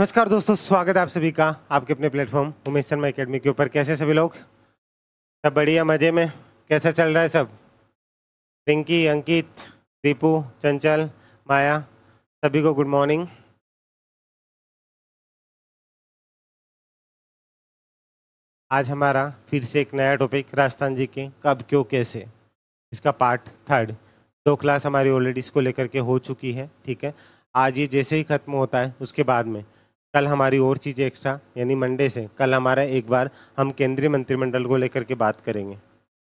नमस्कार दोस्तों स्वागत है आप सभी का आपके अपने प्लेटफॉर्म उमेश शर्मा अकेडमी के ऊपर कैसे सभी लोग सब बढ़िया मज़े में कैसा चल रहा है सब रिंकी अंकित दीपू चंचल माया सभी को गुड मॉर्निंग आज हमारा फिर से एक नया टॉपिक राजस्थान जी के कब क्यों कैसे इसका पार्ट थर्ड दो क्लास हमारी ऑलरेडी इसको लेकर के हो चुकी है ठीक है आज ये जैसे ही ख़त्म होता है उसके बाद में कल हमारी और चीज़ें एक्स्ट्रा यानी मंडे से कल हमारा एक बार हम केंद्रीय मंत्रिमंडल को लेकर के बात करेंगे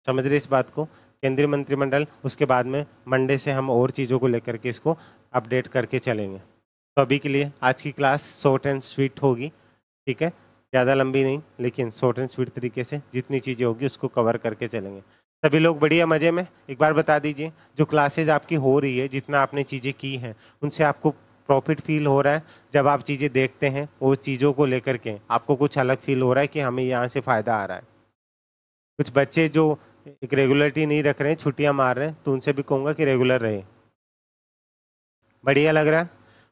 समझ रहे इस बात को केंद्रीय मंत्रिमंडल उसके बाद में मंडे से हम और चीज़ों को लेकर के इसको अपडेट करके चलेंगे तो अभी के लिए आज की क्लास शॉर्ट एंड स्वीट होगी ठीक है ज़्यादा लंबी नहीं लेकिन शॉर्ट एंड स्वीट तरीके से जितनी चीज़ें होगी उसको कवर करके चलेंगे सभी लोग बढ़िया मज़े में एक बार बता दीजिए जो क्लासेज आपकी हो रही है जितना आपने चीज़ें की हैं उनसे आपको प्रॉफिट फील हो रहा है जब आप चीज़ें देखते हैं वो चीज़ों को लेकर के आपको कुछ अलग फील हो रहा है कि हमें यहाँ से फ़ायदा आ रहा है कुछ बच्चे जो एक रेगुलरिटी नहीं रख रहे हैं छुट्टियाँ मार रहे हैं तो उनसे भी कहूँगा कि रेगुलर रहे बढ़िया लग रहा है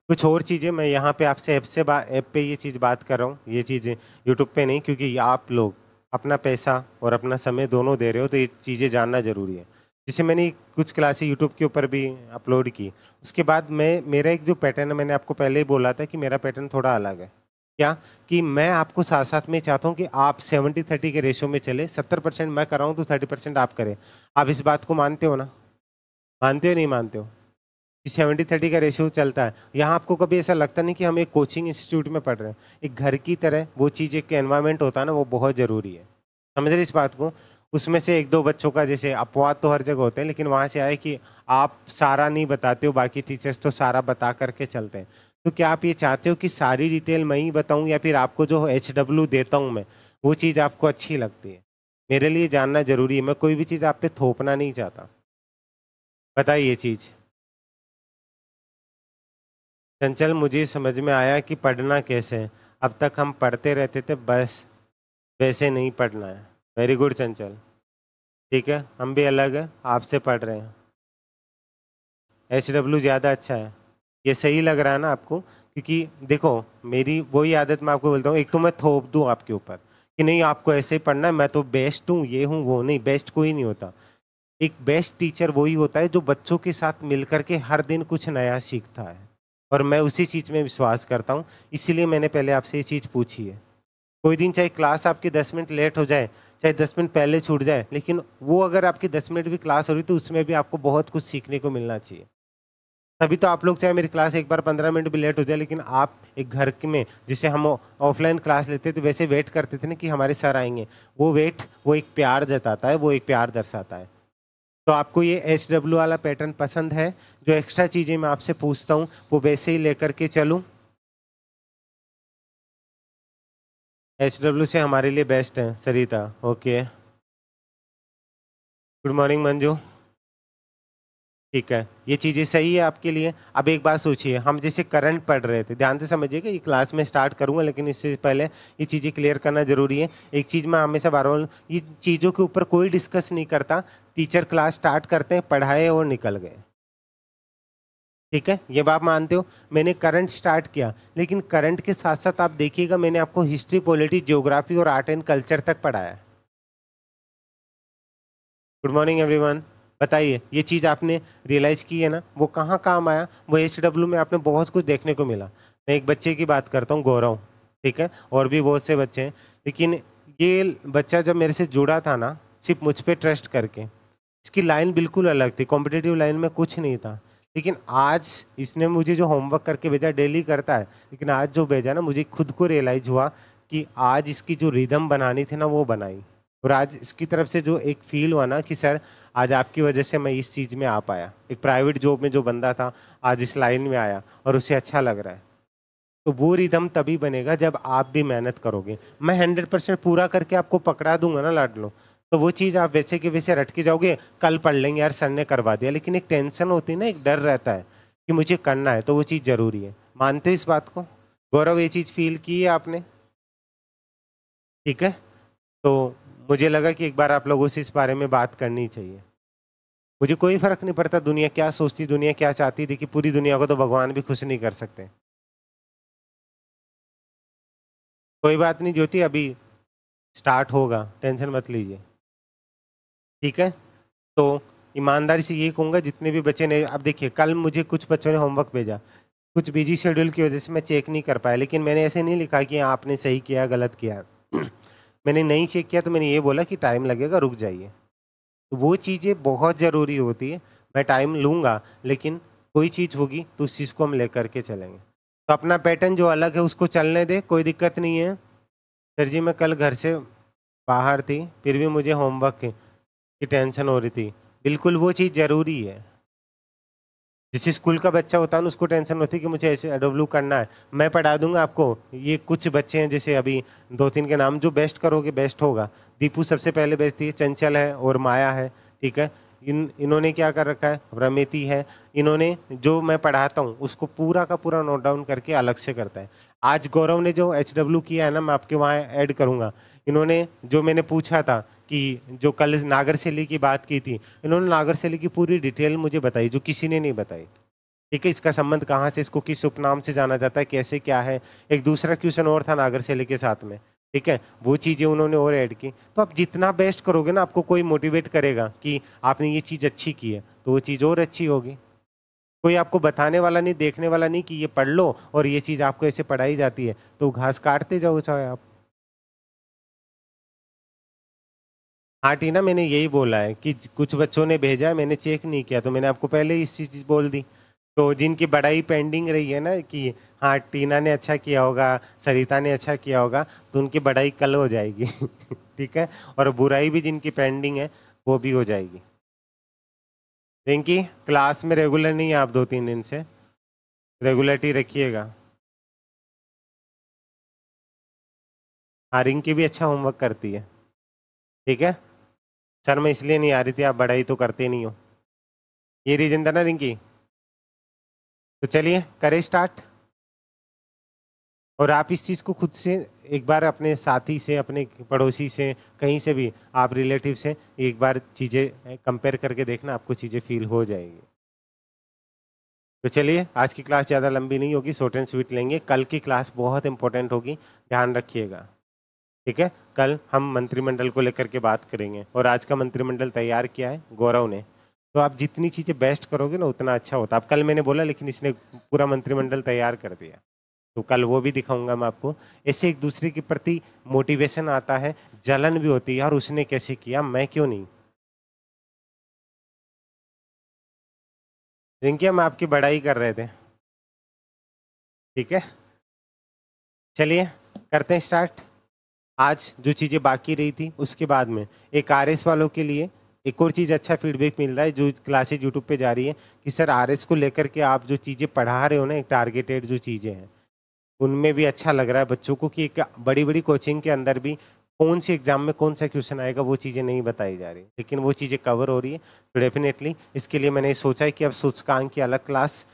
कुछ और चीज़ें मैं यहाँ पे आपसे ऐप से ऐप पे ये चीज़ बात कर रहा हूँ ये चीज़ें यूट्यूब पे नहीं क्योंकि आप लोग अपना पैसा और अपना समय दोनों दे रहे हो तो ये चीज़ें जानना ज़रूरी है जिसे मैंने कुछ क्लासेस यूट्यूब के ऊपर भी अपलोड की उसके बाद मैं मेरा एक जो पैटर्न है मैंने आपको पहले ही बोला था कि मेरा पैटर्न थोड़ा अलग है क्या कि मैं आपको साथ साथ में चाहता हूँ कि आप सेवेंटी थर्टी के रेशो में चले सत्तर परसेंट मैं कराऊँ तो थर्टी परसेंट आप करें आप इस बात को मानते हो ना मानते हो नहीं मानते हो कि सेवेंटी थर्टी का रेशियो चलता है यहाँ आपको कभी ऐसा लगता नहीं कि हम एक कोचिंग इंस्टीट्यूट में पढ़ रहे हैं एक घर की तरह वो चीज़ एक एनवायरमेंट होता है ना वो बहुत ज़रूरी है समझ रहे इस बात को उसमें से एक दो बच्चों का जैसे अपवाद तो हर जगह होते हैं लेकिन वहाँ से आए कि आप सारा नहीं बताते हो बाकी टीचर्स तो सारा बता करके चलते हैं तो क्या आप ये चाहते हो कि सारी डिटेल मैं ही बताऊँ या फिर आपको जो एच डब्ल्यू देता हूँ मैं वो चीज़ आपको अच्छी लगती है मेरे लिए जानना ज़रूरी है मैं कोई भी चीज़ आप पे थोपना नहीं चाहता बताइए ये चीज़ चंचल मुझे समझ में आया कि पढ़ना कैसे है अब तक हम पढ़ते रहते थे बस वैसे नहीं पढ़ना है वेरी गुड चंचल ठीक है हम भी अलग है आपसे पढ़ रहे हैं एच डब्ल्यू ज़्यादा अच्छा है ये सही लग रहा है ना आपको क्योंकि देखो मेरी वही आदत मैं आपको बोलता हूँ एक तो मैं थोप दूँ आपके ऊपर कि नहीं आपको ऐसे ही पढ़ना है मैं तो बेस्ट हूँ ये हूँ वो नहीं बेस्ट कोई नहीं होता एक बेस्ट टीचर वही होता है जो बच्चों के साथ मिल के हर दिन कुछ नया सीखता है और मैं उसी चीज़ में विश्वास करता हूँ इसीलिए मैंने पहले आपसे ये चीज़ पूछी है कोई दिन चाहे क्लास आपकी दस मिनट लेट हो जाए चाहे दस मिनट पहले छूट जाए लेकिन वो अगर आपकी दस मिनट भी क्लास हो रही तो उसमें भी आपको बहुत कुछ सीखने को मिलना चाहिए तभी तो आप लोग चाहे मेरी क्लास एक बार पंद्रह मिनट भी लेट हो जाए लेकिन आप एक घर में जिसे हम ऑफलाइन क्लास लेते थे वैसे वेट करते थे ना कि हमारे सर आएंगे वो वेट वो एक प्यार जताता है वो एक प्यार दर्शाता है तो आपको ये एच डब्ल्यू वाला पैटर्न पसंद है जो एक्स्ट्रा चीज़ें मैं आपसे पूछता हूँ वो वैसे ही लेकर के चलूँ एच डब्ल्यू से हमारे लिए बेस्ट है Sarita okay good morning Manju ठीक है ये चीज़ें सही है आपके लिए अब एक बात सोचिए हम जैसे करंट पढ़ रहे थे ध्यान से समझिएगा ये क्लास में स्टार्ट करूँगा लेकिन इससे पहले ये चीज़ें क्लियर करना ज़रूरी है एक चीज़ मैं हमेशा बार ये चीज़ों के ऊपर कोई डिस्कस नहीं करता टीचर क्लास स्टार्ट करते हैं पढ़ाए और निकल गए ठीक है ये बात मानते हो मैंने करंट स्टार्ट किया लेकिन करंट के साथ साथ आप देखिएगा मैंने आपको हिस्ट्री पॉलिटी ज्योग्राफी और आर्ट एंड कल्चर तक पढ़ाया गुड मॉर्निंग एवरीवन बताइए ये चीज़ आपने रियलाइज़ की है ना वो कहाँ काम आया वो एच डब्ल्यू में आपने बहुत कुछ देखने को मिला मैं एक बच्चे की बात करता हूँ गौरव ठीक है और भी बहुत से बच्चे हैं लेकिन ये बच्चा जब मेरे से जुड़ा था ना सिर्फ मुझ पर ट्रस्ट करके इसकी लाइन बिल्कुल अलग थी कॉम्पिटेटिव लाइन में कुछ नहीं था लेकिन आज इसने मुझे जो होमवर्क करके भेजा डेली करता है लेकिन आज जो भेजा ना मुझे खुद को रियलाइज हुआ कि आज इसकी जो रिदम बनानी थी ना वो बनाई और आज इसकी तरफ से जो एक फील हुआ ना कि सर आज आपकी वजह से मैं इस चीज़ में आ पाया एक प्राइवेट जॉब में जो बंदा था आज इस लाइन में आया और उसे अच्छा लग रहा है तो वो रिदम तभी बनेगा जब आप भी मेहनत करोगे मैं हंड्रेड परसेंट पूरा करके आपको पकड़ा दूंगा ना लाड लो तो वो चीज़ आप वैसे के वैसे रटके जाओगे कल पढ़ लेंगे यार सर ने करवा दिया लेकिन एक टेंशन होती है ना एक डर रहता है कि मुझे करना है तो वो चीज़ ज़रूरी है मानते हो इस बात को गौरव ये चीज़ फील की है आपने ठीक है तो मुझे लगा कि एक बार आप लोगों से इस बारे में बात करनी चाहिए मुझे कोई फ़र्क नहीं पड़ता दुनिया क्या सोचती दुनिया क्या चाहती देखिए पूरी दुनिया को तो भगवान भी खुश नहीं कर सकते कोई बात नहीं ज्योति अभी स्टार्ट होगा टेंशन मत लीजिए ठीक है तो ईमानदारी से ये कहूँगा जितने भी बच्चे ने अब देखिए कल मुझे कुछ बच्चों ने होमवर्क भेजा कुछ बिजी शेड्यूल की वजह से मैं चेक नहीं कर पाया लेकिन मैंने ऐसे नहीं लिखा कि आपने सही किया गलत किया मैंने नहीं चेक किया तो मैंने ये बोला कि टाइम लगेगा रुक जाइए तो वो चीज़ें बहुत ज़रूरी होती है मैं टाइम लूँगा लेकिन कोई चीज़ होगी तो उस चीज़ को हम ले करके चलेंगे तो अपना पैटर्न जो अलग है उसको चलने दे कोई दिक्कत नहीं है सर जी मैं कल घर से बाहर थी फिर भी मुझे होमवर्क की टेंशन हो रही थी बिल्कुल वो चीज़ ज़रूरी है जिस स्कूल का बच्चा होता है ना उसको टेंशन होती है कि मुझे ऐसे डब्ल्यू करना है मैं पढ़ा दूंगा आपको ये कुछ बच्चे हैं जैसे अभी दो तीन के नाम जो बेस्ट करोगे बेस्ट होगा दीपू सबसे पहले बेस्ट थी चंचल है और माया है ठीक है इन इन्होंने क्या कर रखा है रमेती है इन्होंने जो मैं पढ़ाता हूँ उसको पूरा का पूरा नोट डाउन करके अलग से करता है आज गौरव ने जो एच डब्ल्यू किया है ना मैं आपके वहाँ ऐड करूँगा इन्होंने जो मैंने पूछा था कि जो कल नागर शैली की बात की थी इन्होंने नागर शैली की पूरी डिटेल मुझे बताई जो किसी ने नहीं बताई ठीक है इसका संबंध कहाँ से इसको किस उपनाम से जाना जाता है कैसे क्या है एक दूसरा क्वेश्चन और था नागर शैली के साथ में ठीक है वो चीज़ें उन्होंने और ऐड की तो आप जितना बेस्ट करोगे ना आपको कोई मोटिवेट करेगा कि आपने ये चीज़ अच्छी की है तो वो चीज़ और अच्छी होगी कोई आपको बताने वाला नहीं देखने वाला नहीं कि ये पढ़ लो और ये चीज़ आपको ऐसे पढ़ाई जाती है तो घास काटते जाओ चाहे आप हाँ टीना मैंने यही बोला है कि कुछ बच्चों ने भेजा है मैंने चेक नहीं किया तो मैंने आपको पहले ही इस चीज़ बोल दी तो जिनकी बड़ाई पेंडिंग रही है ना कि हाँ टीना ने अच्छा किया होगा सरिता ने अच्छा किया होगा तो उनकी बड़ाई कल हो जाएगी ठीक है और बुराई भी जिनकी पेंडिंग है वो भी हो जाएगी रिंकी क्लास में रेगुलर नहीं है आप दो तीन दिन से रेगुलरिटी रखिएगा हाँ रिंकी भी अच्छा होमवर्क करती है ठीक है सर मैं इसलिए नहीं आ रही थी आप बढ़ाई तो करते नहीं हो ये रीजन था ना रिंकी तो चलिए करें स्टार्ट और आप इस चीज़ को खुद से एक बार अपने साथी से अपने पड़ोसी से कहीं से भी आप रिलेटिव से एक बार चीज़ें कंपेयर करके देखना आपको चीज़ें फील हो जाएगी तो चलिए आज की क्लास ज़्यादा लंबी नहीं होगी शॉर्ट एंड स्वीट लेंगे कल की क्लास बहुत इंपॉर्टेंट होगी ध्यान रखिएगा ठीक है कल हम मंत्रिमंडल को लेकर के बात करेंगे और आज का मंत्रिमंडल तैयार किया है गौरव ने तो आप जितनी चीज़ें बेस्ट करोगे ना उतना अच्छा होता अब कल मैंने बोला लेकिन इसने पूरा मंत्रिमंडल तैयार कर दिया तो कल वो भी दिखाऊंगा मैं आपको ऐसे एक दूसरे के प्रति मोटिवेशन आता है जलन भी होती है और उसने कैसे किया मैं क्यों नहीं रिंकी हम आपकी बड़ाई कर रहे थे ठीक है चलिए करते हैं स्टार्ट आज जो चीज़ें बाकी रही थी उसके बाद में एक आर वालों के लिए एक और चीज़ अच्छा फीडबैक मिल रहा है जो क्लासेज यूट्यूब पे जा रही है कि सर आर को लेकर के आप जो चीज़ें पढ़ा रहे हो ना एक टारगेटेड जो चीज़ें हैं उनमें भी अच्छा लग रहा है बच्चों को कि एक बड़ी बड़ी कोचिंग के अंदर भी कौन सी एग्जाम में कौन सा क्वेश्चन आएगा वो चीज़ें नहीं बताई जा रही लेकिन वो चीज़ें कवर हो रही है तो डेफिनेटली इसके लिए मैंने सोचा है कि अब सूचकांक की अलग क्लास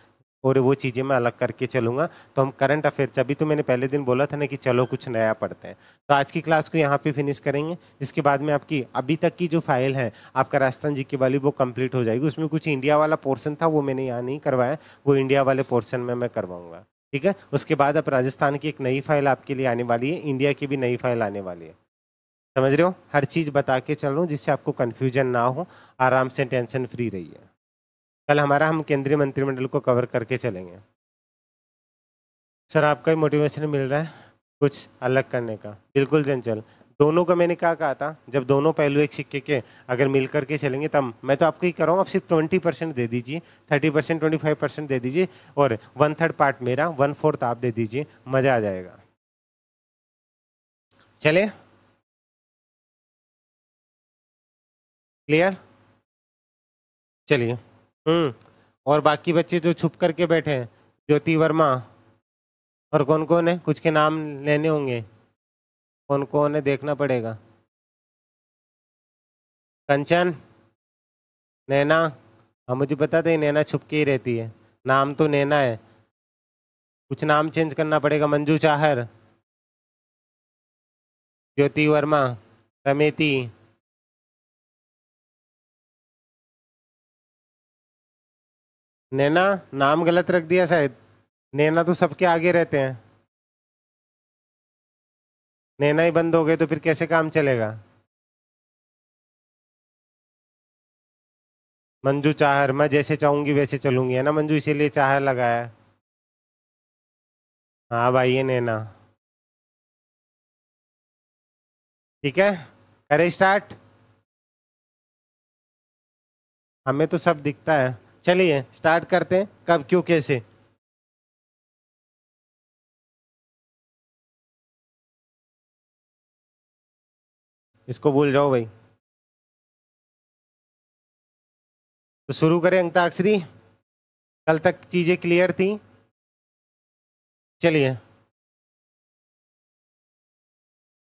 और वो चीज़ें मैं अलग करके चलूँगा तो हम करंट अफेयर अभी तो मैंने पहले दिन बोला था ना कि चलो कुछ नया पढ़ते हैं तो आज की क्लास को यहाँ पे फिनिश करेंगे इसके बाद में आपकी अभी तक की जो फाइल है आपका राजस्थान जी की वाली वो कंप्लीट हो जाएगी उसमें कुछ इंडिया वाला पोर्सन था वो मैंने यहाँ नहीं करवाया वो इंडिया वाले पोर्सन में मैं करवाऊँगा ठीक है उसके बाद अब राजस्थान की एक नई फाइल आपके लिए आने वाली है इंडिया की भी नई फाइल आने वाली है समझ रहे हो हर चीज़ बता के चल रहा हूँ जिससे आपको कन्फ्यूजन ना हो आराम से टेंशन फ्री रही है कल हमारा हम केंद्रीय मंत्रिमंडल को कवर करके चलेंगे सर आपका ही मोटिवेशन मिल रहा है कुछ अलग करने का बिल्कुल चंचल दोनों का मैंने क्या कहा था जब दोनों पहलू एक सिक्के के अगर मिल करके चलेंगे तब मैं तो आपको ही कर रहा हूँ आप सिर्फ ट्वेंटी परसेंट दे दीजिए thirty percent twenty five percent दे दीजिए और वन थर्ड पार्ट मेरा वन फोर्थ आप दे दीजिए मज़ा आ जाएगा चले क्लियर चलिए हम्म और बाकी बच्चे जो छुप करके बैठे हैं ज्योति वर्मा और कौन कौन है कुछ के नाम लेने होंगे कौन कौन है देखना पड़ेगा कंचन नैना हाँ मुझे पता था नैना छुप के ही रहती है नाम तो नैना है कुछ नाम चेंज करना पड़ेगा मंजू चाहर ज्योति वर्मा रमेती नैना नाम गलत रख दिया शायद नैना तो सबके आगे रहते हैं नैना ही बंद हो गए तो फिर कैसे काम चलेगा मंजू चाहर मैं जैसे चाहूंगी वैसे चलूंगी है ना मंजू इसीलिए चाहर लगाया हाँ भाई ये नैना ठीक है करे स्टार्ट हमें तो सब दिखता है चलिए स्टार्ट करते हैं कब क्यों कैसे इसको भूल जाओ भाई तो शुरू करें अंताक्षरी कल तक चीज़ें क्लियर थी चलिए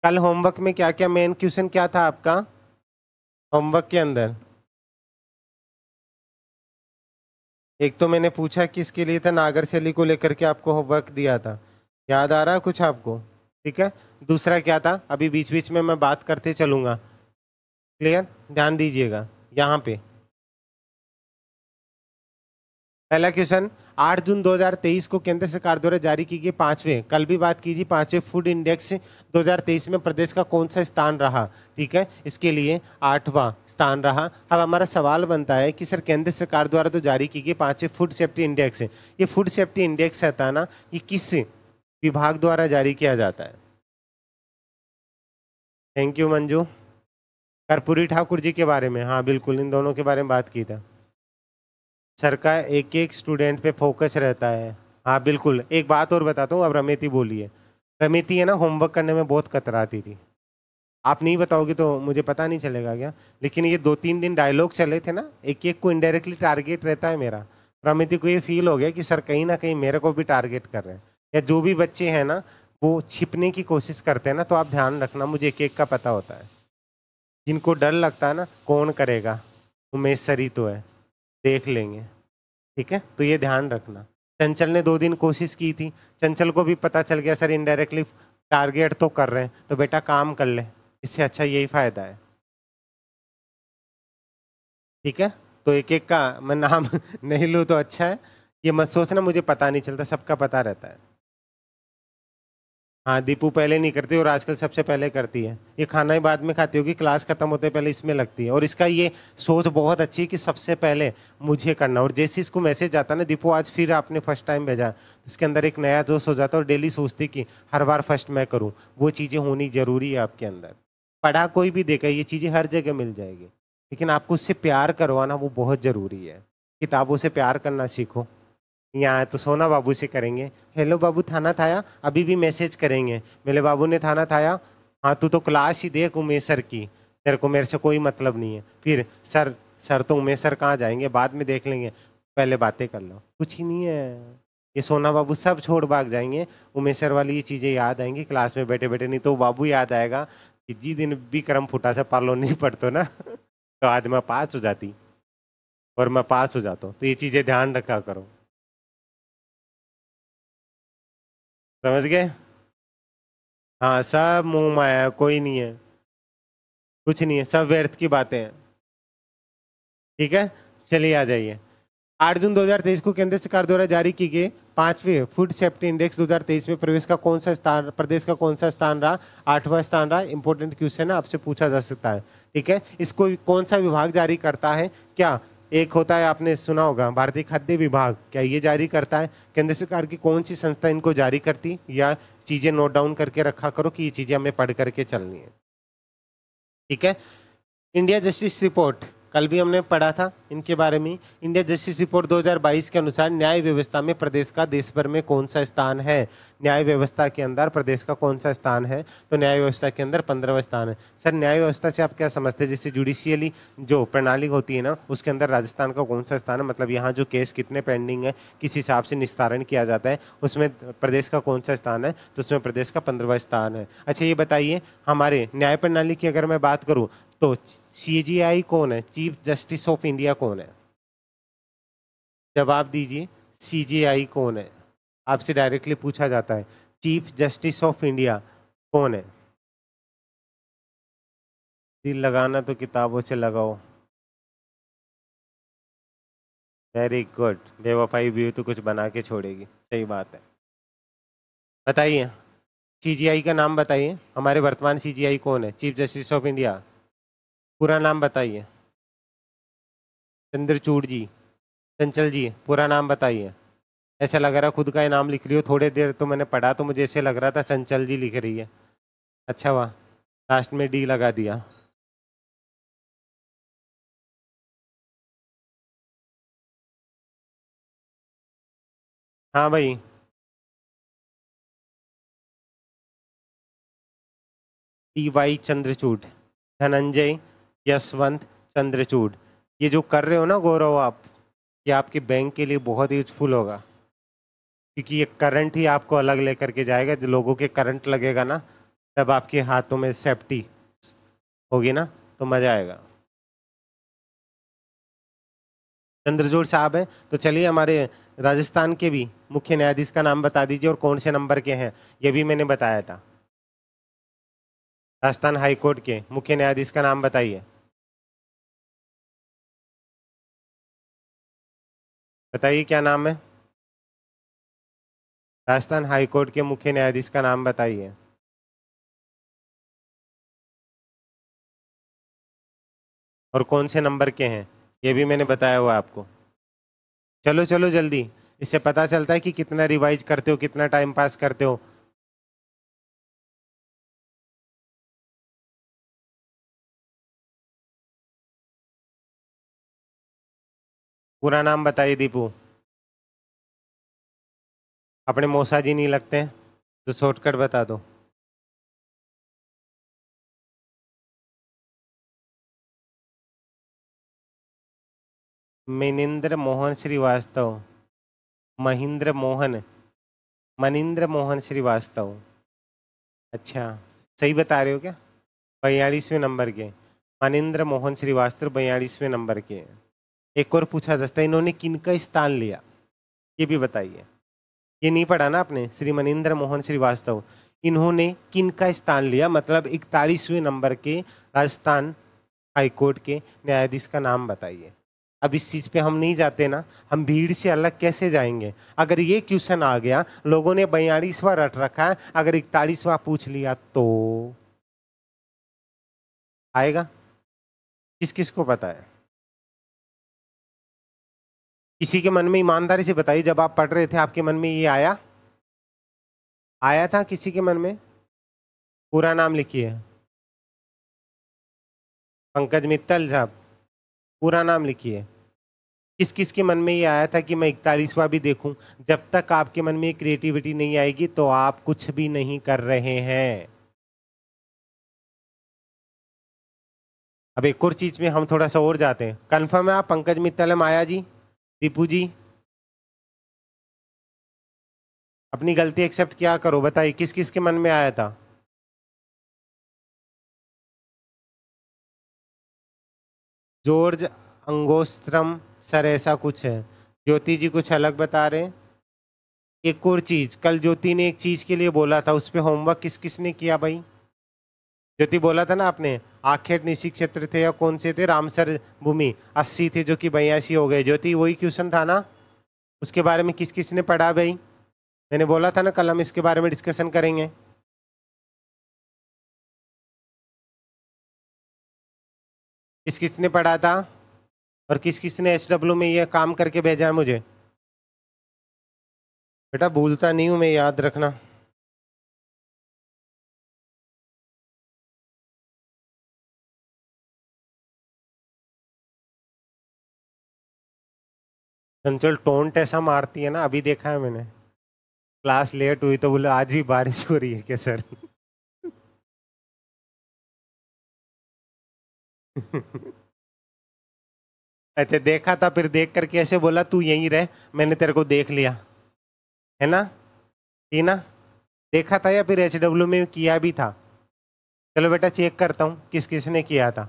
कल होमवर्क में क्या क्या मेन क्वेश्चन क्या था आपका होमवर्क के अंदर एक तो मैंने पूछा किसके लिए था नागर शैली को लेकर के आपको होमवर्क दिया था याद आ रहा कुछ आपको ठीक है दूसरा क्या था अभी बीच बीच में मैं बात करते चलूँगा क्लियर ध्यान दीजिएगा यहाँ पे पहला क्वेश्चन आठ जून 2023 को केंद्र सरकार द्वारा जारी की गई पाँचवें कल भी बात कीजिए पाँचवें फूड इंडेक्स 2023 में प्रदेश का कौन सा स्थान रहा ठीक है इसके लिए आठवां स्थान रहा अब हमारा सवाल बनता है कि सर केंद्र सरकार द्वारा तो जारी की गई पाँचवें फूड सेफ्टी इंडेक्स ये फूड सेफ्टी इंडेक्स है ना ये किस विभाग द्वारा जारी किया जाता है थैंक यू मंजू कर्पूरी ठाकुर जी के बारे में हाँ बिल्कुल इन दोनों के बारे में बात की था सर का एक एक स्टूडेंट पे फोकस रहता है हाँ बिल्कुल एक बात और बताता हूँ अब रमेती बोलिए रमेती है ना होमवर्क करने में बहुत कतराती थी आप नहीं बताओगे तो मुझे पता नहीं चलेगा क्या लेकिन ये दो तीन दिन डायलॉग चले थे ना एक एक को इनडायरेक्टली टारगेट रहता है मेरा रमिति को ये फील हो गया कि सर कहीं ना कहीं मेरे को भी टारगेट कर रहे हैं या जो भी बच्चे हैं ना वो छिपने की कोशिश करते हैं ना तो आप ध्यान रखना मुझे एक एक का पता होता है जिनको डर लगता है ना कौन करेगा उमेश सर ही तो है देख लेंगे ठीक है तो ये ध्यान रखना चंचल ने दो दिन कोशिश की थी चंचल को भी पता चल गया सर इनडायरेक्टली टारगेट तो कर रहे हैं तो बेटा काम कर ले इससे अच्छा यही फायदा है ठीक है तो एक एक का मैं नाम नहीं लूँ तो अच्छा है ये मत सोचना मुझे पता नहीं चलता सबका पता रहता है हाँ दीपू पहले नहीं करती और आजकल सबसे पहले करती है ये खाना ही बाद में खाती होगी क्लास खत्म होते पहले इसमें लगती है और इसका ये सोच बहुत अच्छी है कि सबसे पहले मुझे करना और जैसे इसको मैसेज आता ना दीपू आज फिर आपने फर्स्ट टाइम भेजा इसके अंदर एक नया जोश हो जाता है और डेली सोचती कि हर बार फर्स्ट मैं करूँ वो चीज़ें होनी जरूरी है आपके अंदर पढ़ा कोई भी देखा ये चीज़ें हर जगह मिल जाएगी लेकिन आपको उससे प्यार करवाना वो बहुत ज़रूरी है किताबों से प्यार करना सीखो यहाँ तो सोना बाबू से करेंगे हेलो बाबू थाना थाया अभी भी मैसेज करेंगे मेरे बाबू ने थाना थाया हाँ तू तो क्लास ही देख उमेश सर की तेरे को मेरे से कोई मतलब नहीं है फिर सर सर तो उमेश सर कहाँ जाएंगे बाद में देख लेंगे पहले बातें कर लो कुछ ही नहीं है ये सोना बाबू सब छोड़ भाग जाएंगे उमेश सर वाली ये चीज़ें याद आएंगी क्लास में बैठे बैठे नहीं तो बाबू याद आएगा कि जी दिन भी क्रम फुटा से पालो नहीं पड़ते ना तो आज मैं पास हो जाती और मैं पास हो जाता तो ये चीज़ें ध्यान रखा करो समझ गए हाँ सब मुंह माया कोई नहीं है कुछ नहीं है सब व्यर्थ की बातें हैं ठीक है चलिए आ जाइए आठ जून 2023 को केंद्र सरकार द्वारा जारी की गई पांचवें फूड सेफ्टी इंडेक्स 2023 में प्रवेश का कौन सा स्थान प्रदेश का कौन सा स्थान रहा आठवां स्थान रहा इंपॉर्टेंट क्वेश्चन है आपसे पूछा जा सकता है ठीक है इसको कौन सा विभाग जारी करता है क्या एक होता है आपने सुना होगा भारतीय खाद्य विभाग क्या ये जारी करता है केंद्र सरकार की कौन सी संस्था इनको जारी करती या चीज़ें नोट डाउन करके रखा करो कि ये चीज़ें हमें पढ़ करके चलनी है ठीक है इंडिया जस्टिस रिपोर्ट कल भी हमने पढ़ा था इनके बारे में इंडिया जस्टिस रिपोर्ट 2022 के अनुसार न्याय व्यवस्था में प्रदेश का देश भर में कौन सा स्थान है न्याय व्यवस्था के अंदर प्रदेश का कौन सा स्थान है तो न्याय व्यवस्था के अंदर पंद्रहवा स्थान है सर न्याय व्यवस्था से आप क्या समझते हैं जैसे जुडिशियली जो प्रणाली होती है ना उसके अंदर राजस्थान का कौन सा स्थान है मतलब यहाँ जो केस कितने पेंडिंग है किस हिसाब से निस्तारण किया जाता है उसमें प्रदेश का कौन सा स्थान है तो उसमें प्रदेश का पंद्रहवा स्थान है अच्छा ये बताइए हमारे न्याय प्रणाली की अगर मैं बात करूँ तो सी कौन है चीफ जस्टिस ऑफ इंडिया कौन है जवाब दीजिए सी कौन है आपसे डायरेक्टली पूछा जाता है चीफ जस्टिस ऑफ इंडिया कौन है दिल लगाना तो किताबों से लगाओ वेरी गुड बेवफाई भी तो कुछ बना के छोड़ेगी सही बात है बताइए सीजीआई का नाम बताइए हमारे वर्तमान सीजीआई कौन है चीफ जस्टिस ऑफ इंडिया पूरा नाम बताइए चंद्रचूड़ जी चंचल जी पूरा नाम बताइए ऐसा लग रहा खुद का नाम लिख रही हो थोड़ी देर तो मैंने पढ़ा तो मुझे ऐसे लग रहा था चंचल जी लिख रही है अच्छा वाह लास्ट में डी लगा दिया हाँ भाई T e Y Chandrachud Dhananjaya Yashwant Chandrachud ये जो कर रहे हो ना गौरव आप ये आपके बैंक के लिए बहुत यूजफुल होगा क्योंकि ये करंट ही आपको अलग लेकर के जाएगा जो लोगों के करंट लगेगा ना तब आपके हाथों में सेफ्टी होगी ना तो मज़ा आएगा चंद्रजोर साहब हैं तो चलिए हमारे राजस्थान के भी मुख्य न्यायाधीश का नाम बता दीजिए और कौन से नंबर के हैं ये भी मैंने बताया था राजस्थान हाईकोर्ट के मुख्य न्यायाधीश का नाम बताइए बताइए क्या नाम है राजस्थान हाईकोर्ट के मुख्य न्यायाधीश का नाम बताइए और कौन से नंबर के हैं ये भी मैंने बताया हुआ आपको चलो चलो जल्दी इससे पता चलता है कि कितना रिवाइज करते हो कितना टाइम पास करते हो पूरा नाम बताइए दीपू अपने मोसा जी नहीं लगते हैं तो शॉर्टकट बता दो मिनिंद्र मोहन श्रीवास्तव महिंद्र मोहन मनिंद्र मोहन श्रीवास्तव अच्छा सही बता रहे हो क्या बयालीसवें नंबर के मनिंद्र मोहन श्रीवास्तव बयालीसवें नंबर के एक और पूछा जाता है इन्होंने किनका स्थान लिया ये भी बताइए ये नहीं पढ़ा ना आपने श्री मनिंद्र मोहन श्रीवास्तव इन्होंने किन का स्थान लिया मतलब इकतालीसवें नंबर के राजस्थान हाईकोर्ट के न्यायाधीश का नाम बताइए अब इस चीज़ पे हम नहीं जाते ना हम भीड़ से अलग कैसे जाएंगे अगर ये क्वेश्चन आ गया लोगों ने बयालीसवा रट रखा है अगर इकतालीसवा पूछ लिया तो आएगा किस किस को पता है किसी के मन में ईमानदारी से बताइए जब आप पढ़ रहे थे आपके मन में ये आया आया था किसी के मन में पूरा नाम लिखिए पंकज मित्तल साहब पूरा नाम लिखिए किस किस के मन में ये आया था कि मैं इकतालीसवा भी देखूं जब तक आपके मन में क्रिएटिविटी नहीं आएगी तो आप कुछ भी नहीं कर रहे हैं अब एक और चीज़ में हम थोड़ा सा और जाते हैं कन्फर्म है आप पंकज मित्तल माया जी दीपू जी अपनी गलती एक्सेप्ट क्या करो बताइए किस किस के मन में आया था जॉर्ज अंगोस्त्रम सर ऐसा कुछ है ज्योति जी कुछ अलग बता रहे एक और चीज़ कल ज्योति ने एक चीज़ के लिए बोला था उस पर होमवर्क किस किस ने किया भाई ज्योति बोला था ना आपने आखिर निशी क्षेत्र थे या कौन से थे रामसर भूमि अस्सी थे जो कि बयासी हो गए ज्योति वही क्वेश्चन था ना उसके बारे में किस किस ने पढ़ा भाई मैंने बोला था ना कल हम इसके बारे में डिस्कशन करेंगे किस किस ने पढ़ा था और किस किस ने एच डब्ल्यू में यह काम करके भेजा है मुझे बेटा भूलता नहीं हूँ मैं याद रखना चंचल टोंट ऐसा मारती है ना अभी देखा है मैंने क्लास लेट हुई तो बोले आज भी बारिश हो रही है क्या सर अच्छा देखा था फिर देख करके ऐसे बोला तू यहीं रह मैंने तेरे को देख लिया है ना ठीक ना देखा था या फिर एच डब्ल्यू में किया भी था चलो बेटा चेक करता हूँ किस किस ने किया था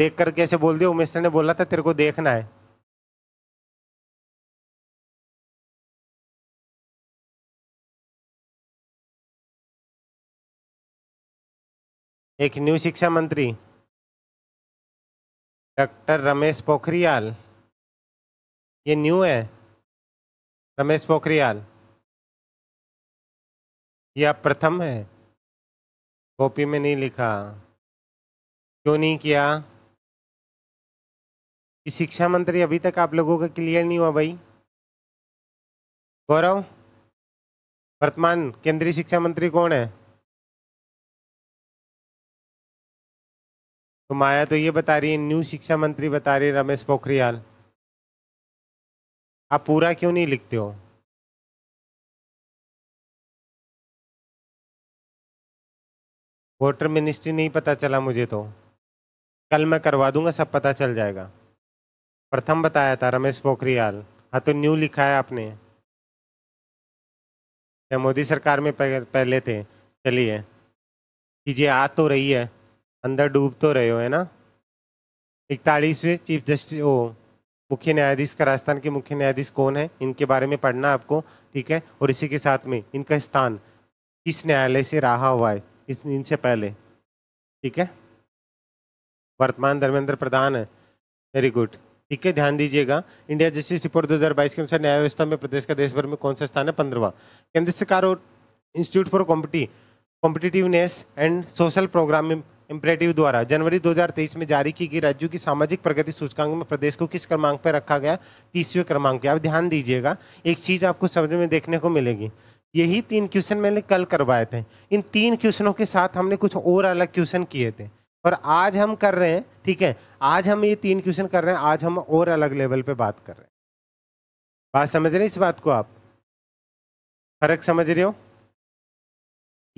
देख करके ऐसे बोल दिया उमेश ने बोला था तेरे को देखना है एक न्यू शिक्षा मंत्री डॉक्टर रमेश पोखरियाल ये न्यू है रमेश पोखरियाल ये आप प्रथम है कॉपी में नहीं लिखा क्यों नहीं किया कि शिक्षा मंत्री अभी तक आप लोगों का क्लियर नहीं हुआ भाई गौरव वर्तमान केंद्रीय शिक्षा मंत्री कौन है तो माया तो ये बता रही है न्यू शिक्षा मंत्री बता रही है रमेश पोखरियाल आप पूरा क्यों नहीं लिखते हो वोटर मिनिस्ट्री नहीं पता चला मुझे तो कल मैं करवा दूंगा सब पता चल जाएगा प्रथम बताया था रमेश पोखरियाल हाँ तो न्यू लिखा है आपने मोदी सरकार में पहले थे चलिए चीज़ें आ तो रही है अंदर डूब तो रहे हो है ना इकतालीसवें चीफ जस्टिस ओ मुख्य न्यायाधीश का राजस्थान के मुख्य न्यायाधीश कौन है इनके बारे में पढ़ना आपको ठीक है और इसी के साथ में इनका स्थान किस न्यायालय से रहा हुआ है इस इनसे पहले ठीक है वर्तमान धर्मेंद्र प्रधान है वेरी गुड ठीक है ध्यान दीजिएगा इंडिया जस्टिस रिपोर्ट 2022 के अनुसार न्याय व्यवस्था में प्रदेश का देश भर में कौन सा स्थान है पंद्रवा केंद्र सरकार और इंस्टीट्यूट फॉर कॉम्पिटी competitiveness and social programming imperative द्वारा जनवरी 2023 में जारी की गई राज्यों की सामाजिक प्रगति सूचकांक में प्रदेश को किस क्रमांक पर रखा गया तीसवें क्रमांक पर आप ध्यान दीजिएगा एक चीज़ आपको समझ में देखने को मिलेगी यही तीन क्वेश्चन मैंने कल करवाए थे इन तीन क्वेश्चनों के साथ हमने कुछ और अलग क्वेश्चन किए थे और आज हम कर रहे हैं ठीक है आज हम ये तीन क्वेश्चन कर रहे हैं आज हम और अलग लेवल पे बात कर रहे हैं बात समझ रहे हैं इस बात को आप फर्क समझ रहे हो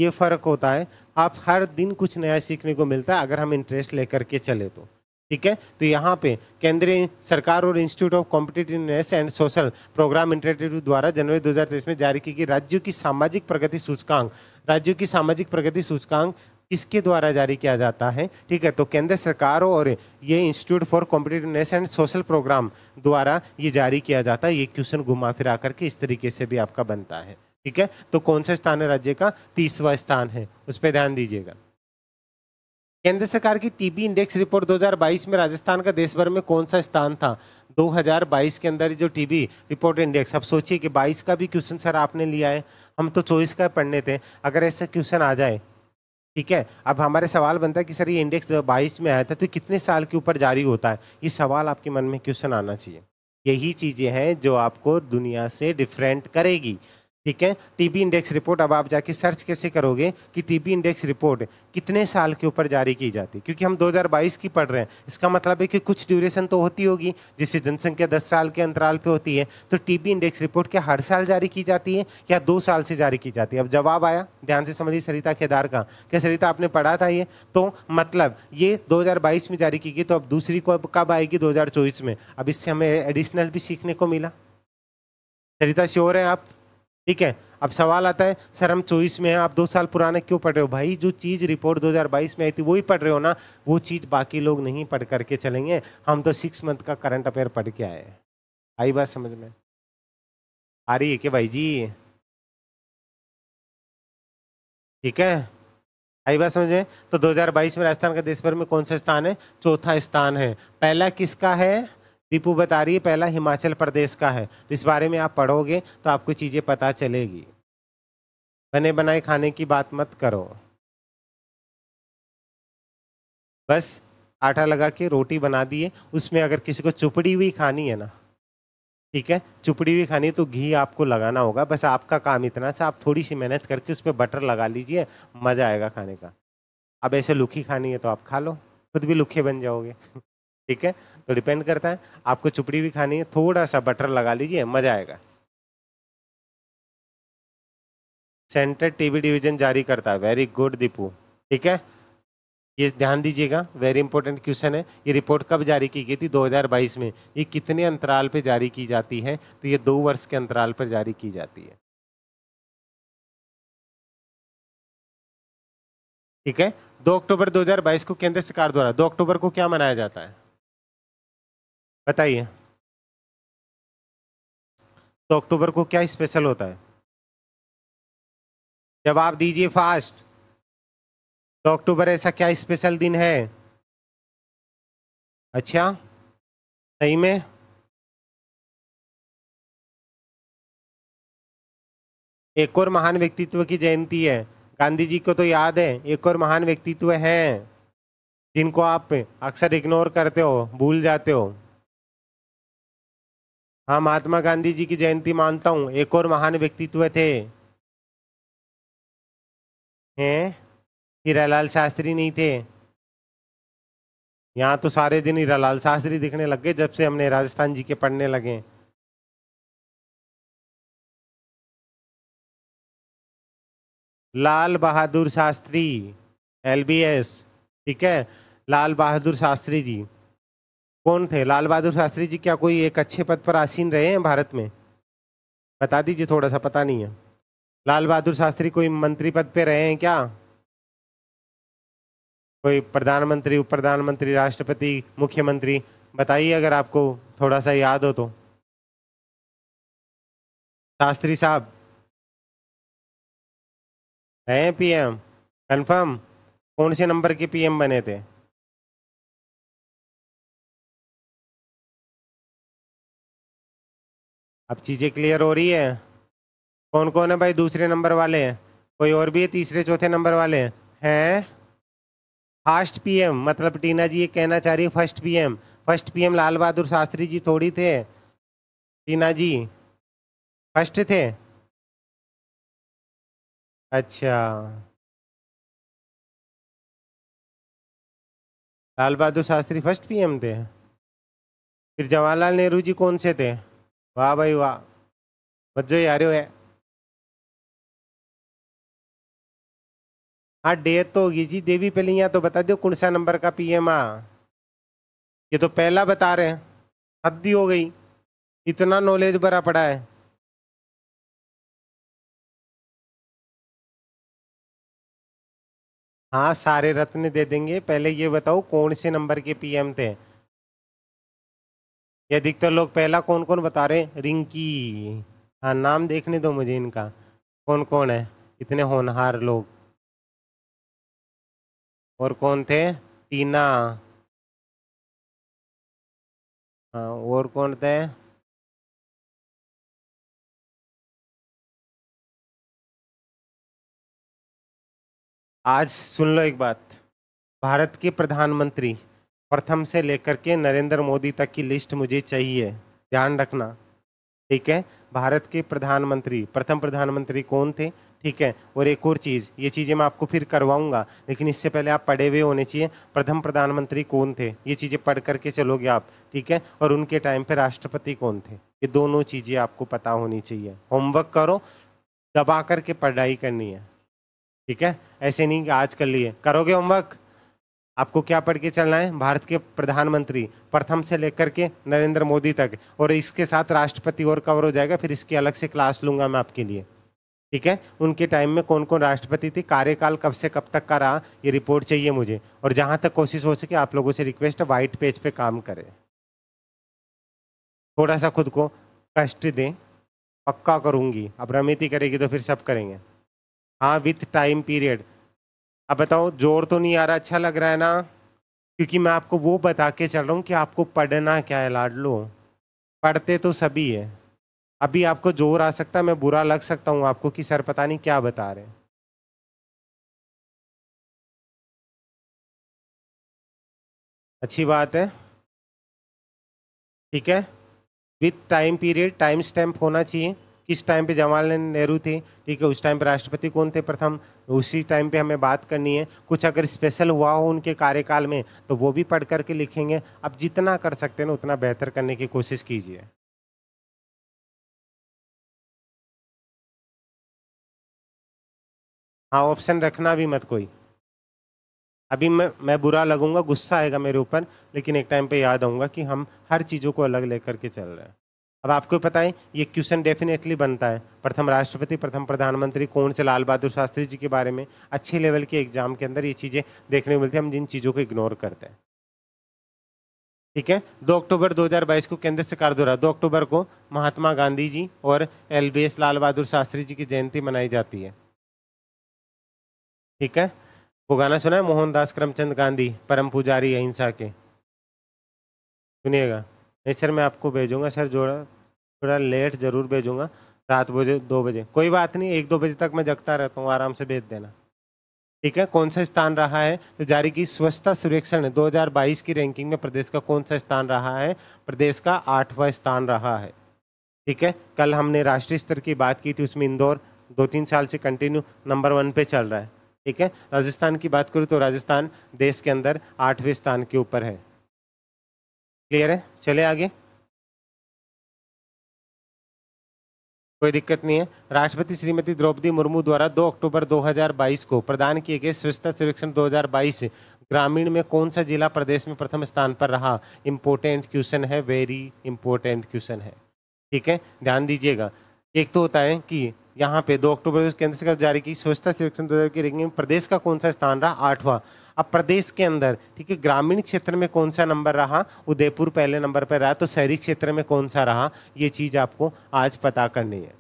ये फ़र्क होता है आप हर दिन कुछ नया सीखने को मिलता है अगर हम इंटरेस्ट लेकर के चले तो ठीक है तो यहाँ पे केंद्रीय सरकार और institute of competitiveness and social program इंटरटिव द्वारा जनवरी 2023 में जारी की गई राज्यों की सामाजिक प्रगति सूचकांक राज्यों की सामाजिक प्रगति सूचकांक किसके द्वारा जारी किया जाता है ठीक है तो केंद्र सरकार और ये institute for competitiveness and social program द्वारा ये जारी किया जाता है ये क्वेश्चन घुमा फिरा करके इस तरीके से भी आपका बनता है ठीक है तो कौन सा स्थान है राज्य का तीसवा स्थान है उस पर ध्यान दीजिएगा केंद्र सरकार की टीबी इंडेक्स रिपोर्ट 2022 में राजस्थान का देश भर में कौन सा स्थान था 2022 के अंदर जो टीबी रिपोर्ट इंडेक्स अब सोचिए कि 22 का भी क्वेश्चन सर आपने लिया है हम तो 24 का पढ़ने थे अगर ऐसा क्वेश्चन आ जाए ठीक है अब हमारे सवाल बनता है कि सर ये इंडेक्स बाईस में आया था तो कितने साल के ऊपर जारी होता है ये सवाल आपके मन में क्वेश्चन आना चाहिए यही चीज़ें हैं जो आपको दुनिया से डिफरेंट करेगी ठीक है टीबी इंडेक्स रिपोर्ट अब आप जाके सर्च कैसे करोगे कि टीबी इंडेक्स रिपोर्ट कितने साल के ऊपर जारी की जाती है क्योंकि हम 2022 की पढ़ रहे हैं इसका मतलब है कि कुछ ड्यूरेशन तो होती होगी जिससे जनसंख्या 10 साल के अंतराल पे होती है तो टीबी इंडेक्स रिपोर्ट क्या हर साल जारी की जाती है या दो साल से जारी की जाती है अब जवाब आया ध्यान से समझिए सरिता केदार का क्या सरिता आपने पढ़ा था ये तो मतलब ये दो में जारी की गई तो अब दूसरी को कब आएगी दो में अब इससे हमें एडिशनल भी सीखने को मिला सरिता श्योर है आप ठीक है अब सवाल आता है सर हम चौबीस में हैं आप दो साल पुराने क्यों पढ़ रहे हो भाई जो चीज़ रिपोर्ट 2022 में आई थी वही पढ़ रहे हो ना वो चीज़ बाकी लोग नहीं पढ़ करके चलेंगे हम तो सिक्स मंथ का करंट अफेयर पढ़ के आए आई बात समझ में आ रही है क्या भाई जी ठीक है आई बात समझ में तो 2022 में राजस्थान का देश भर में कौन सा स्थान है चौथा स्थान है पहला किसका है दीपू बता रही है पहला हिमाचल प्रदेश का है तो इस बारे में आप पढ़ोगे तो आपको चीज़ें पता चलेगी बने बनाए खाने की बात मत करो बस आटा लगा के रोटी बना दिए उसमें अगर किसी को चुपड़ी हुई खानी है ना ठीक है चुपड़ी हुई खानी तो घी आपको लगाना होगा बस आपका काम इतना सा आप थोड़ी सी मेहनत करके उस पर बटर लगा लीजिए मज़ा आएगा खाने का अब ऐसे लुखी खानी है तो आप खा लो खुद भी लुखे बन जाओगे ठीक है तो डिपेंड करता है आपको चुपड़ी भी खानी है थोड़ा सा बटर लगा लीजिए मज़ा आएगा सेंटर टीवी डिवीजन जारी करता है वेरी गुड दीपू ठीक है ये ध्यान दीजिएगा वेरी इंपॉर्टेंट क्वेश्चन है ये रिपोर्ट कब जारी की गई थी 2022 में ये कितने अंतराल पे जारी की जाती है तो ये दो वर्ष के अंतराल पर जारी की जाती है ठीक है दो अक्टूबर 2022 को केंद्र सरकार द्वारा दो अक्टूबर को क्या मनाया जाता है बताइए तो अक्टूबर को क्या स्पेशल होता है जवाब दीजिए फास्ट तो अक्टूबर ऐसा क्या स्पेशल दिन है अच्छा सही में एक और महान व्यक्तित्व की जयंती है गांधी जी को तो याद है एक और महान व्यक्तित्व है जिनको आप अक्सर इग्नोर करते हो भूल जाते हो हाँ महात्मा गांधी जी की जयंती मानता हूँ एक और महान व्यक्तित्व थे हैं हीरालाल शास्त्री नहीं थे यहाँ तो सारे दिन हीरालाल शास्त्री दिखने लग गए जब से हमने राजस्थान जी के पढ़ने लगे लाल बहादुर शास्त्री एलबीएस ठीक है लाल बहादुर शास्त्री जी कौन थे लाल बहादुर शास्त्री जी क्या कोई एक अच्छे पद पर आसीन रहे हैं भारत में बता दीजिए थोड़ा सा पता नहीं है लाल बहादुर शास्त्री कोई मंत्री पद पे रहे हैं क्या कोई प्रधानमंत्री उप प्रधानमंत्री राष्ट्रपति मुख्यमंत्री बताइए अगर आपको थोड़ा सा याद हो तो शास्त्री साहब हैं पीएम कंफर्म कौन से नंबर के पीएम बने थे अब चीज़ें क्लियर हो रही है कौन कौन है भाई दूसरे नंबर वाले हैं कोई और भी है तीसरे चौथे नंबर वाले हैं फर्स्ट पी पीएम मतलब टीना जी ये कहना चाह रही है first PM first PM Lal Bahadur Shastri ji थोड़ी थे टीना जी फर्स्ट थे अच्छा लाल बहादुर शास्त्री फर्स्ट पीएम थे फिर जवाहरलाल नेहरू जी कौन से थे वाह भाई वाह बच्चों यार हो हाँ डेथ तो होगी जी देवी पहले यहाँ तो बता दो कौन सा नंबर का पी एम आ ये तो पहला बता रहे हैं हद्दी हो गई इतना नॉलेज भरा पड़ा है हाँ सारे रत्न दे देंगे पहले ये बताओ कौन से नंबर के पीएम थे ये अधिकतर लोग पहला कौन कौन बता रहे हैं रिंकी हाँ नाम देखने दो मुझे इनका कौन कौन है इतने होनहार लोग और कौन थे टीना हाँ और कौन थे आज सुन लो एक बात भारत के प्रधानमंत्री प्रथम से लेकर के नरेंद्र मोदी तक की लिस्ट मुझे चाहिए ध्यान रखना ठीक है भारत के प्रधानमंत्री प्रथम प्रधानमंत्री कौन थे ठीक है और एक और चीज़ ये चीज़ें मैं आपको फिर करवाऊंगा लेकिन इससे पहले आप पढ़े हुए होने चाहिए प्रथम प्रधानमंत्री कौन थे ये चीज़ें पढ़ करके चलोगे आप ठीक है और उनके टाइम पे राष्ट्रपति कौन थे ये दोनों चीज़ें आपको पता होनी चाहिए होमवर्क करो दबा करके पढ़ाई करनी है ठीक है ऐसे नहीं कि आज कर लिए करोगे होमवर्क आपको क्या पढ़ के चलना है भारत के प्रधानमंत्री प्रथम से लेकर के नरेंद्र मोदी तक और इसके साथ राष्ट्रपति और कवर हो जाएगा फिर इसकी अलग से क्लास लूंगा मैं आपके लिए ठीक है उनके टाइम में कौन कौन राष्ट्रपति थे कार्यकाल कब से कब तक का रहा ये रिपोर्ट चाहिए मुझे और जहाँ तक कोशिश हो सके आप लोगों से रिक्वेस्ट है वाइट पेज पे काम करें थोड़ा सा खुद को कष्ट दें पक्का करूँगी अब रमिति करेगी तो फिर सब करेंगे हाँ विथ टाइम पीरियड अब बताओ जोर तो नहीं आ रहा अच्छा लग रहा है ना क्योंकि मैं आपको वो बता के चल रहा हूँ कि आपको पढ़ना क्या है लाडलो पढ़ते तो सभी है अभी आपको जोर आ सकता है मैं बुरा लग सकता हूँ आपको कि सर पता नहीं क्या बता रहे हैं अच्छी बात है ठीक है with time period time stamp होना चाहिए किस टाइम पे जवाहरलाल नेहरू थे ठीक है उस टाइम पे राष्ट्रपति कौन थे प्रथम उसी टाइम पे हमें बात करनी है कुछ अगर स्पेशल हुआ हो उनके कार्यकाल में तो वो भी पढ़ करके लिखेंगे आप जितना कर सकते हैं ना उतना बेहतर करने की कोशिश कीजिए हाँ ऑप्शन रखना भी मत कोई अभी मैं मैं बुरा लगूंगा गुस्सा आएगा मेरे ऊपर लेकिन एक टाइम पे याद आऊँगा कि हम हर चीज़ों को अलग लेकर के चल रहे हैं अब आपको पता है ये क्वेश्चन डेफिनेटली बनता है प्रथम राष्ट्रपति प्रथम प्रधानमंत्री कौन से लाल बहादुर शास्त्री जी के बारे में अच्छे लेवल के एग्जाम के अंदर ये चीज़ें देखने को मिलती है हम जिन चीज़ों को इग्नोर करते हैं ठीक है दो अक्टूबर 2022 को केंद्र सरकार द्वारा दो अक्टूबर को महात्मा गांधी जी और L B S Lal Bahadur Shastri ji की जयंती मनाई जाती है ठीक है वो गाना सुना है मोहनदास करमचंद गांधी परम पुजारी अहिंसा के सुनिएगा नहीं सर मैं आपको भेजूँगा सर जोड़ा थोड़ा लेट ज़रूर भेजूँगा रात बजे दो बजे कोई बात नहीं एक दो बजे तक मैं जगता रहता हूँ आराम से भेज देना ठीक है कौन सा स्थान रहा है तो जारी की स्वच्छता सर्वेक्षण 2022 की रैंकिंग में प्रदेश का कौन सा स्थान रहा है प्रदेश का आठवां स्थान रहा है ठीक है कल हमने राष्ट्रीय स्तर की बात की थी उसमें इंदौर दो तीन साल से कंटिन्यू नंबर वन पे चल रहा है ठीक है राजस्थान की बात करूँ तो राजस्थान देश के अंदर आठवें स्थान के ऊपर है क्लियर है चले आगे कोई दिक्कत नहीं है राष्ट्रपति श्रीमती द्रौपदी मुर्मू द्वारा 2 अक्टूबर 2022 को प्रदान किए गए स्वच्छता सर्वेक्षण 2022 ग्रामीण में कौन सा जिला प्रदेश में प्रथम स्थान पर रहा इम्पोर्टेंट क्वेश्चन है वेरी इंपॉर्टेंट क्वेश्चन है ठीक है ध्यान दीजिएगा एक तो होता है कि यहाँ पे दो अक्टूबर केंद्र सरकार जारी की स्वच्छता सर्वेक्षण दो हज़ार की रैंकिंग प्रदेश का कौन सा स्थान रहा आठवां अब प्रदेश के अंदर ठीक है ग्रामीण क्षेत्र में कौन सा नंबर रहा उदयपुर पहले नंबर पर रहा तो शहरी क्षेत्र में कौन सा रहा ये चीज़ आपको आज पता करनी है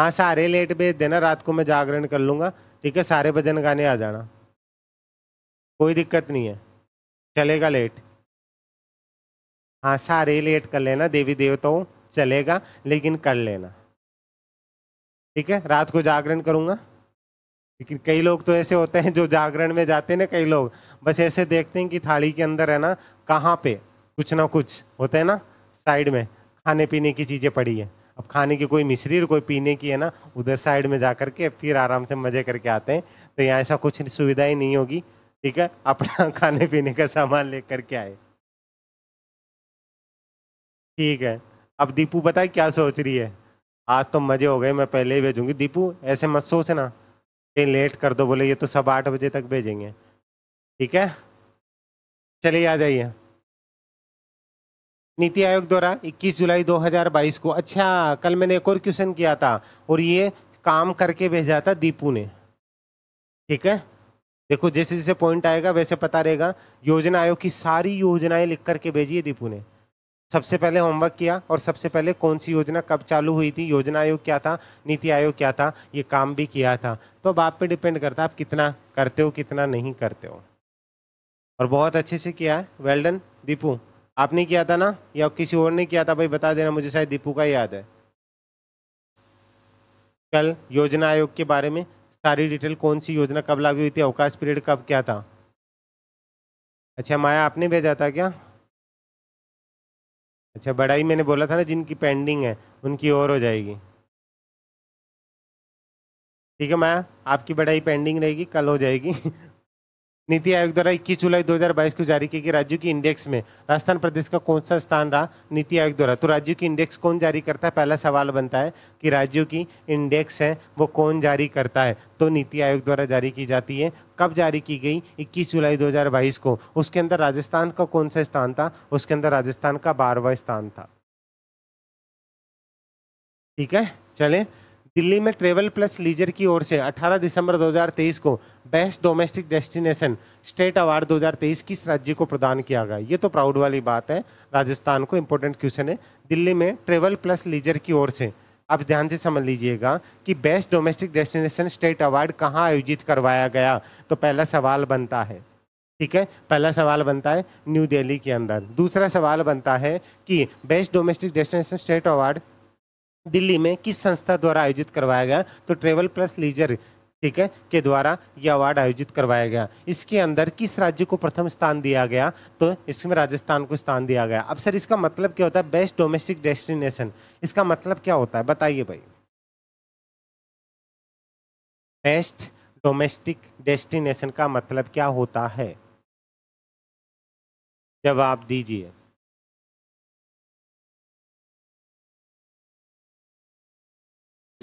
हाँ सारे लेट भेज देना रात को मैं जागरण कर लूँगा ठीक है सारे भजन गाने आ जाना कोई दिक्कत नहीं है चलेगा लेट हाँ सारे लेट कर लेना देवी देवताओं चलेगा लेकिन कर लेना ठीक है रात को जागरण करूँगा लेकिन कई लोग तो ऐसे होते हैं जो जागरण में जाते हैं ना कई लोग बस ऐसे देखते हैं कि थाली के अंदर है ना कहाँ पे कुछ ना कुछ होते हैं ना साइड में खाने पीने की चीज़ें पड़ी है अब खाने की कोई मिश्री और कोई पीने की है ना उधर साइड में जा करके फिर आराम से मज़े करके आते हैं तो यहाँ ऐसा कुछ सुविधा ही नहीं होगी ठीक है अपना खाने पीने का सामान ले करके आए ठीक है अब दीपू बताए क्या सोच रही है आज तो मजे हो गए मैं पहले ही भेजूंगी दीपू ऐसे मत सोचना कहीं लेट कर दो बोले ये तो सब आठ बजे तक भेजेंगे ठीक है चलिए आ जाइए नीति आयोग द्वारा 21 जुलाई 2022 को अच्छा कल मैंने एक और क्वेश्चन किया था और ये काम करके भेजा था दीपू ने ठीक है देखो जैसे जैसे पॉइंट आएगा वैसे पता रहेगा योजना आयोग की सारी योजनाएं लिख करके भेजी है दीपू ने सबसे पहले होमवर्क किया और सबसे पहले कौन सी योजना कब चालू हुई थी योजना आयोग क्या था नीति आयोग क्या था ये काम भी किया था तो अब आप पे डिपेंड करता है आप कितना करते हो कितना नहीं करते हो और बहुत अच्छे से किया है वेल्डन दीपू आपने किया था ना या किसी और ने किया था भाई बता देना मुझे शायद दीपू का याद है कल योजना आयोग के बारे में सारी डिटेल कौन सी योजना कब लागू हुई थी अवकाश पीरियड कब क्या था अच्छा माया आपने भेजा था क्या अच्छा बढ़ाई मैंने बोला था ना जिनकी पेंडिंग है उनकी और हो जाएगी ठीक है मैं आपकी बढ़ाई पेंडिंग रहेगी कल हो जाएगी नीति आयोग द्वारा 21 जुलाई 2022 को जारी की गई राज्यों की इंडेक्स में राजस्थान प्रदेश का कौन सा स्थान रहा नीति आयोग द्वारा तो राज्यों की इंडेक्स कौन जारी करता है पहला सवाल बनता है कि राज्यों की इंडेक्स है वो कौन जारी करता है तो नीति आयोग द्वारा जारी की जाती है कब जारी की गई 21 जुलाई 2022 को उसके अंदर राजस्थान का कौन सा स्थान था उसके अंदर राजस्थान का बारहवा स्थान था ठीक है चले दिल्ली में ट्रेवल प्लस लीजर की ओर से 18 दिसंबर 2023 को best domestic destination state award 2023 किस राज्य को प्रदान किया गया ये तो प्राउड वाली बात है राजस्थान को इम्पोर्टेंट क्वेश्चन है दिल्ली में ट्रेवल प्लस लीजर की ओर से आप ध्यान से समझ लीजिएगा कि best domestic destination state award कहाँ आयोजित करवाया गया तो पहला सवाल बनता है ठीक है पहला सवाल बनता है न्यू दिल्ली के अंदर दूसरा सवाल बनता है कि best domestic destination state award Delhi में किस संस्था द्वारा आयोजित करवाया गया तो ट्रेवल प्लस लीजर ठीक है के द्वारा यह अवार्ड आयोजित करवाया गया इसके अंदर किस राज्य को प्रथम स्थान दिया गया तो इसमें राजस्थान को स्थान दिया गया अब सर इसका मतलब क्या होता है बेस्ट डोमेस्टिक डेस्टिनेशन इसका मतलब क्या होता है बताइए भाई बेस्ट डोमेस्टिक डेस्टिनेशन का मतलब क्या होता है जवाब दीजिए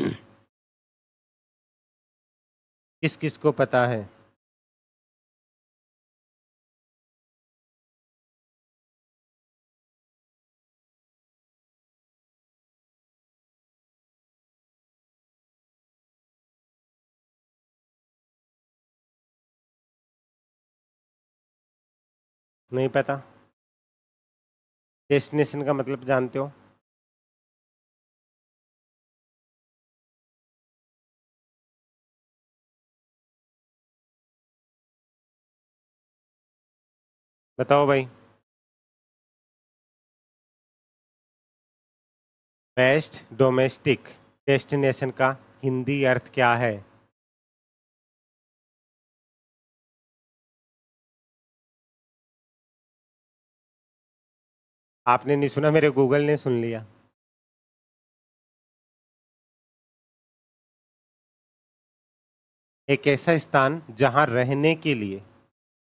किस किस को पता है नहीं पता डेस्टिनेशन का मतलब जानते हो बताओ भाई बेस्ट डोमेस्टिक डेस्टिनेशन का हिंदी अर्थ क्या है आपने नहीं सुना मेरे गूगल ने सुन लिया एक ऐसा स्थान जहां रहने के लिए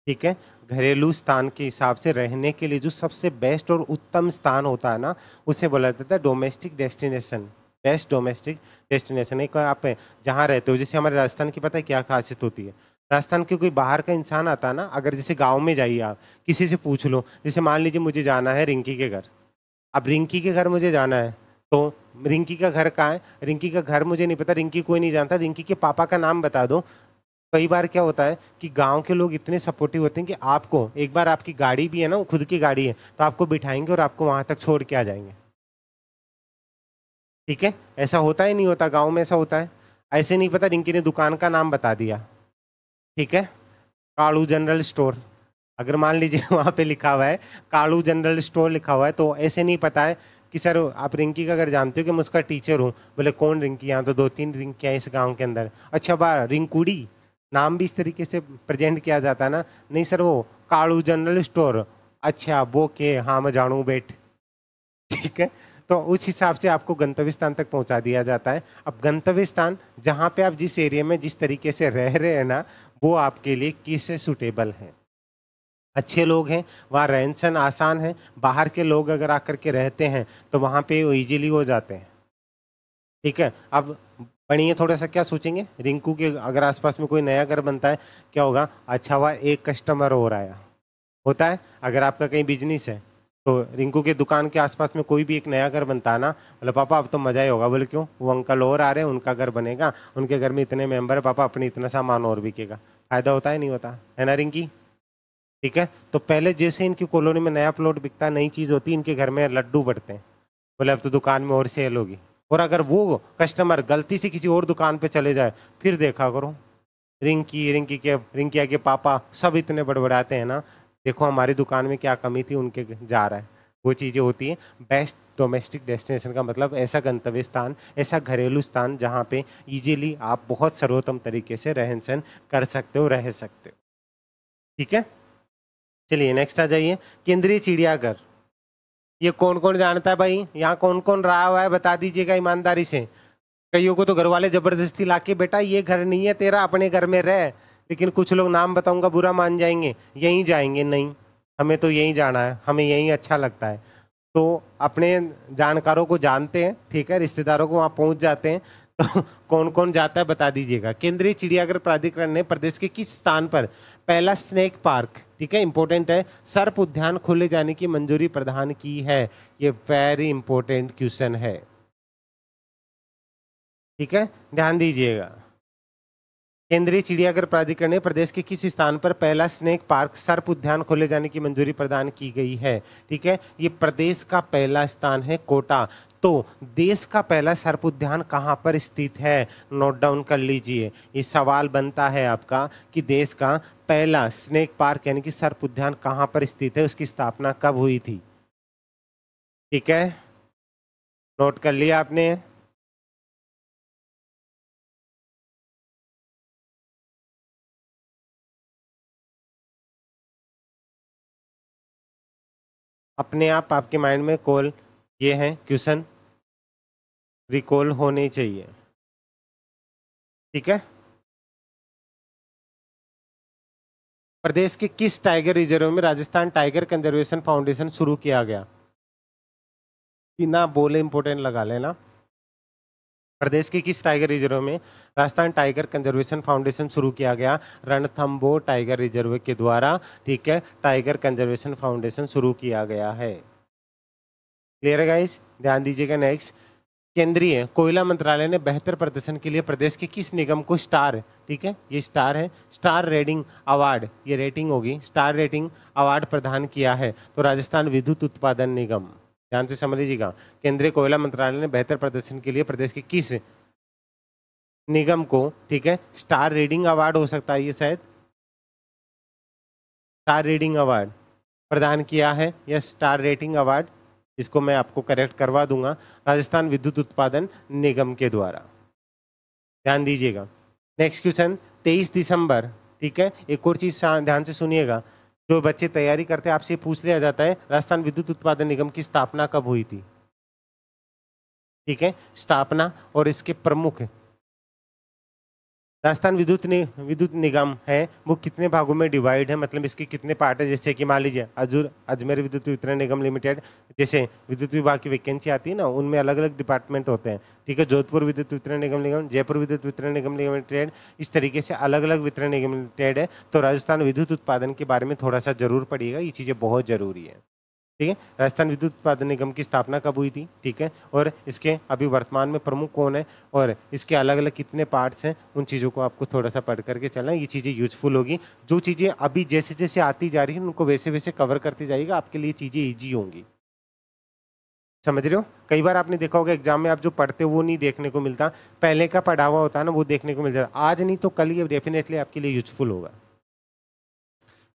ठीक है घरेलू स्थान के हिसाब से रहने के लिए जो सबसे बेस्ट और उत्तम स्थान होता है ना उसे बोला जाता है domestic destination best domestic destination एक आप जहाँ रहते हो जैसे हमारे राजस्थान की पता है क्या खासियत होती है राजस्थान के कोई बाहर का इंसान आता है ना अगर जैसे गाँव में जाइए आप किसी से पूछ लो जैसे मान लीजिए मुझे जाना है रिंकी के घर अब रिंकी के घर मुझे जाना है तो रिंकी का घर कहाँ है रिंकी का घर मुझे नहीं पता रिंकी कोई नहीं जानता रिंकी के पापा का नाम बता दो कई बार क्या होता है कि गांव के लोग इतने सपोर्टिव होते हैं कि आपको एक बार आपकी गाड़ी भी है ना खुद की गाड़ी है तो आपको बिठाएंगे और आपको वहाँ तक छोड़ के आ जाएंगे ठीक है ऐसा होता ही नहीं होता गाँव में ऐसा होता है ऐसे नहीं पता रिंकी ने दुकान का नाम बता दिया ठीक है कालू जनरल स्टोर अगर मान लीजिए वहाँ पे लिखा हुआ है कालू जनरल स्टोर लिखा हुआ है तो ऐसे नहीं पता है कि सर आप रिंकी का अगर जानते हो कि मैं उसका टीचर हूँ बोले कौन रिंकी यहाँ तो दो तीन रिंकियाँ इस गाँव के अंदर अच्छा बार रिंकूड़ी नाम भी इस तरीके से प्रेजेंट किया जाता है ना नहीं सर वो काड़ू जनरल स्टोर अच्छा वो के हाँ मैं जानू बेट ठीक है तो उस हिसाब से आपको गंतव्य स्थान तक पहुंचा दिया जाता है अब गंतव्य स्थान जहाँ पे आप जिस एरिया में जिस तरीके से रह रहे हैं ना वो आपके लिए किससे सुटेबल है अच्छे लोग हैं वहाँ रहन सहन आसान है बाहर के लोग अगर आकर के रहते हैं तो वहाँ पे इजीली हो जाते हैं ठीक है अब पण ये थोड़ा सा क्या सोचेंगे रिंकू के अगर आसपास में कोई नया घर बनता है क्या होगा अच्छा हुआ एक कस्टमर और आया होता है अगर आपका कहीं बिजनेस है तो रिंकू के दुकान के आसपास में कोई भी एक नया घर बनता है ना बोले पापा अब तो मज़ा ही होगा बोले क्यों वो अंकल और आ रहे हैं उनका घर बनेगा उनके घर में इतने मेंबर है पापा अपने इतना सामान और बिकेगा फ़ायदा होता है नहीं होता है ना रिंकी ठीक है तो पहले जैसे इनकी कॉलोनी में नया प्लॉट बिकता नई चीज़ होती इनके घर में लड्डू बढ़ते हैं बोले अब तो दुकान में और सेल होगी और अगर वो कस्टमर गलती से किसी और दुकान पे चले जाए फिर देखा करो रिंकी रिंकी के रिंकिया के पापा सब इतने बड़बड़ाते हैं ना देखो हमारी दुकान में क्या कमी थी उनके जा रहा है वो चीज़ें होती हैं बेस्ट डोमेस्टिक डेस्टिनेशन का मतलब ऐसा गंतव्य स्थान ऐसा घरेलू स्थान जहाँ पे इजीली आप बहुत सर्वोत्तम तरीके से रहन सहन कर सकते हो रह सकते हो ठीक है चलिए नेक्स्ट आ जाइए केंद्रीय चिड़ियाघर ये कौन कौन जानता है भाई यहाँ कौन कौन रहा हुआ है बता दीजिएगा ईमानदारी से कईयों को तो घर वाले ज़बरदस्ती ला के बेटा ये घर नहीं है तेरा अपने घर में रह लेकिन कुछ लोग नाम बताऊंगा बुरा मान जाएंगे यहीं जाएंगे नहीं हमें तो यहीं जाना है हमें यहीं अच्छा लगता है तो अपने जानकारों को जानते हैं ठीक है रिश्तेदारों को वहाँ पहुँच जाते हैं तो कौन कौन जाता है बता दीजिएगा केंद्रीय चिड़ियाघर प्राधिकरण ने प्रदेश के किस स्थान पर पहला स्नेक पार्क ठीक है इंपॉर्टेंट है सर्प उद्यान खोले जाने की मंजूरी प्रदान की है ये वेरी इंपॉर्टेंट क्वेश्चन है ठीक है ध्यान दीजिएगा केंद्रीय चिड़ियाघर प्राधिकरण ने प्रदेश के किस स्थान पर पहला स्नेक पार्क सर्प उद्यान खोले जाने की मंजूरी प्रदान की गई है ठीक है ये प्रदेश का पहला स्थान है कोटा तो देश का पहला सर्प उद्यान कहाँ पर स्थित है नोट डाउन कर लीजिए ये सवाल बनता है आपका कि देश का पहला स्नेक पार्क यानी कि सर्प उद्यान कहाँ पर स्थित है उसकी स्थापना कब हुई थी ठीक है नोट कर लिया आपने अपने आप आपके माइंड में कॉल ये हैं क्वेश्चन रिकॉल होने चाहिए ठीक है प्रदेश के किस टाइगर रिजर्व में राजस्थान टाइगर कंजर्वेशन फाउंडेशन शुरू किया गया बिना बोले इंपोर्टेंट लगा लेना प्रदेश के किस टाइगर रिजर्व में राजस्थान टाइगर कंजर्वेशन फाउंडेशन शुरू किया गया रणथम्बो टाइगर रिजर्व के द्वारा ठीक है टाइगर कंजर्वेशन फाउंडेशन शुरू किया गया है क्लियर है गाइस ध्यान दीजिएगा नेक्स्ट केंद्रीय कोयला मंत्रालय ने बेहतर प्रदर्शन के लिए प्रदेश के किस निगम को स्टार ठीक है ये स्टार है स्टार रेटिंग अवार्ड ये रेटिंग होगी स्टार रेटिंग अवार्ड प्रदान किया है तो राजस्थान विद्युत उत्पादन निगम ध्यान से समझ लीजिएगा केंद्रीय कोयला मंत्रालय ने बेहतर प्रदर्शन के लिए प्रदेश के किस निगम को ठीक है स्टार रीडिंग अवार्ड हो सकता है ये शायद स्टार रीडिंग अवार्ड प्रदान किया है या स्टार रेटिंग अवार्ड इसको मैं आपको करेक्ट करवा दूंगा राजस्थान विद्युत उत्पादन निगम के द्वारा ध्यान दीजिएगा नेक्स्ट क्वेश्चन 23 दिसंबर ठीक है एक और चीज़ ध्यान से सुनिएगा जो बच्चे तैयारी करते हैं आपसे पूछ लिया जाता है राजस्थान विद्युत उत्पादन निगम की स्थापना कब हुई थी ठीक है स्थापना और इसके प्रमुख राजस्थान विद्युत नि, विद्युत निगम है वो कितने भागों में डिवाइड है मतलब इसके कितने पार्ट है जैसे कि मान लीजिए अजूर अजमेर विद्युत वितरण निगम लिमिटेड जैसे विद्युत विभाग की वैकेंसी आती है ना उनमें अलग अलग डिपार्टमेंट होते हैं ठीक है जोधपुर विद्युत वितरण निगम निगम जयपुर विद्युत वितरण निगम लिमिटेड इस तरीके से अलग अलग वितरण निगम लिमिटेड है तो राजस्थान विद्युत उत्पादन के बारे में थोड़ा सा जरूर पड़ेगा ये चीज़ें बहुत ज़रूरी है ठीक है राजस्थान विद्युत उत्पादन निगम की स्थापना कब हुई थी ठीक है और इसके अभी वर्तमान में प्रमुख कौन है और इसके अलग अलग कितने पार्ट्स हैं उन चीज़ों को आपको थोड़ा सा पढ़ करके चलना ये चीज़ें यूजफुल होगी जो चीज़ें अभी जैसे जैसे आती जा रही हैं उनको वैसे वैसे कवर करते जाइएगा आपके लिए चीज़ें ईजी होंगी समझ रहे हो कई बार आपने देखा होगा एग्जाम में आप जो पढ़ते वो नहीं देखने को मिलता पहले का पढ़ा हुआ होता है ना वो देखने को मिल जाता आज नहीं तो कल ये डेफिनेटली आपके लिए यूजफुल होगा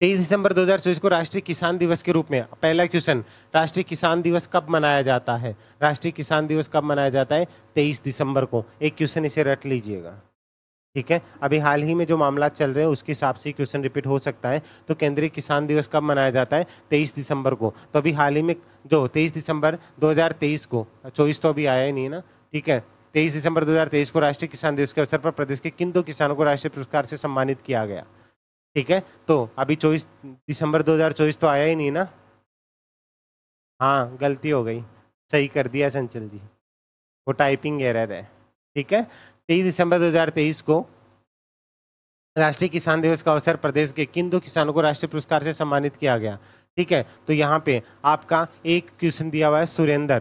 तेईस दिसंबर 2024 को राष्ट्रीय किसान दिवस के रूप में पहला क्वेश्चन राष्ट्रीय किसान दिवस कब मनाया जाता है राष्ट्रीय किसान दिवस कब मनाया जाता है तेईस दिसंबर को एक क्वेश्चन इसे रट लीजिएगा ठीक है अभी हाल ही में जो मामला चल रहे हैं उसके हिसाब से क्वेश्चन रिपीट हो सकता है तो केंद्रीय किसान दिवस कब मनाया जाता है तेईस दिसंबर को तो अभी हाल ही में जो तेईस दिसंबर 2023 को चौबीस तो अभी आया ही नहीं ना ठीक है तेईस दिसंबर 2023 को राष्ट्रीय किसान दिवस के अवसर पर प्रदेश के किन दो किसानों को राष्ट्रीय पुरस्कार से सम्मानित किया गया ठीक है तो अभी चौबीस दिसंबर 2024 तो आया ही नहीं ना हाँ गलती हो गई सही कर दिया संचल जी वो टाइपिंग एरर है ठीक है तेईस दिसंबर 2023 को राष्ट्रीय किसान दिवस का अवसर प्रदेश के किन दो किसानों को राष्ट्रीय पुरस्कार से सम्मानित किया गया ठीक है तो यहाँ पे आपका एक क्वेश्चन दिया हुआ है सुरेंद्र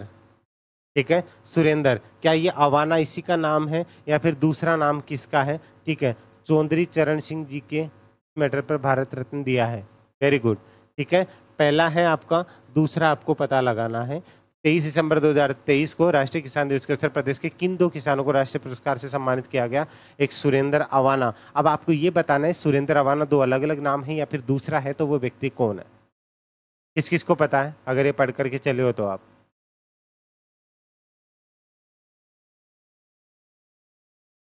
ठीक है सुरेंद्र क्या ये अवाना इसी का नाम है या फिर दूसरा नाम किसका है ठीक है चौधरी चरण सिंह जी के मैटर पर भारत रत्न दिया है वेरी गुड ठीक है पहला है आपका दूसरा आपको पता लगाना है तेईस दिसंबर 2023 को राष्ट्रीय किसान दिवस के अवसर प्रदेश के किन दो किसानों को राष्ट्रीय पुरस्कार से सम्मानित किया गया एक सुरेंद्र अवाना अब आपको ये बताना है सुरेंद्र अवाना दो अलग अलग नाम है या फिर दूसरा है तो वो व्यक्ति कौन है किस किस को पता है अगर ये पढ़ करके चले हो तो आप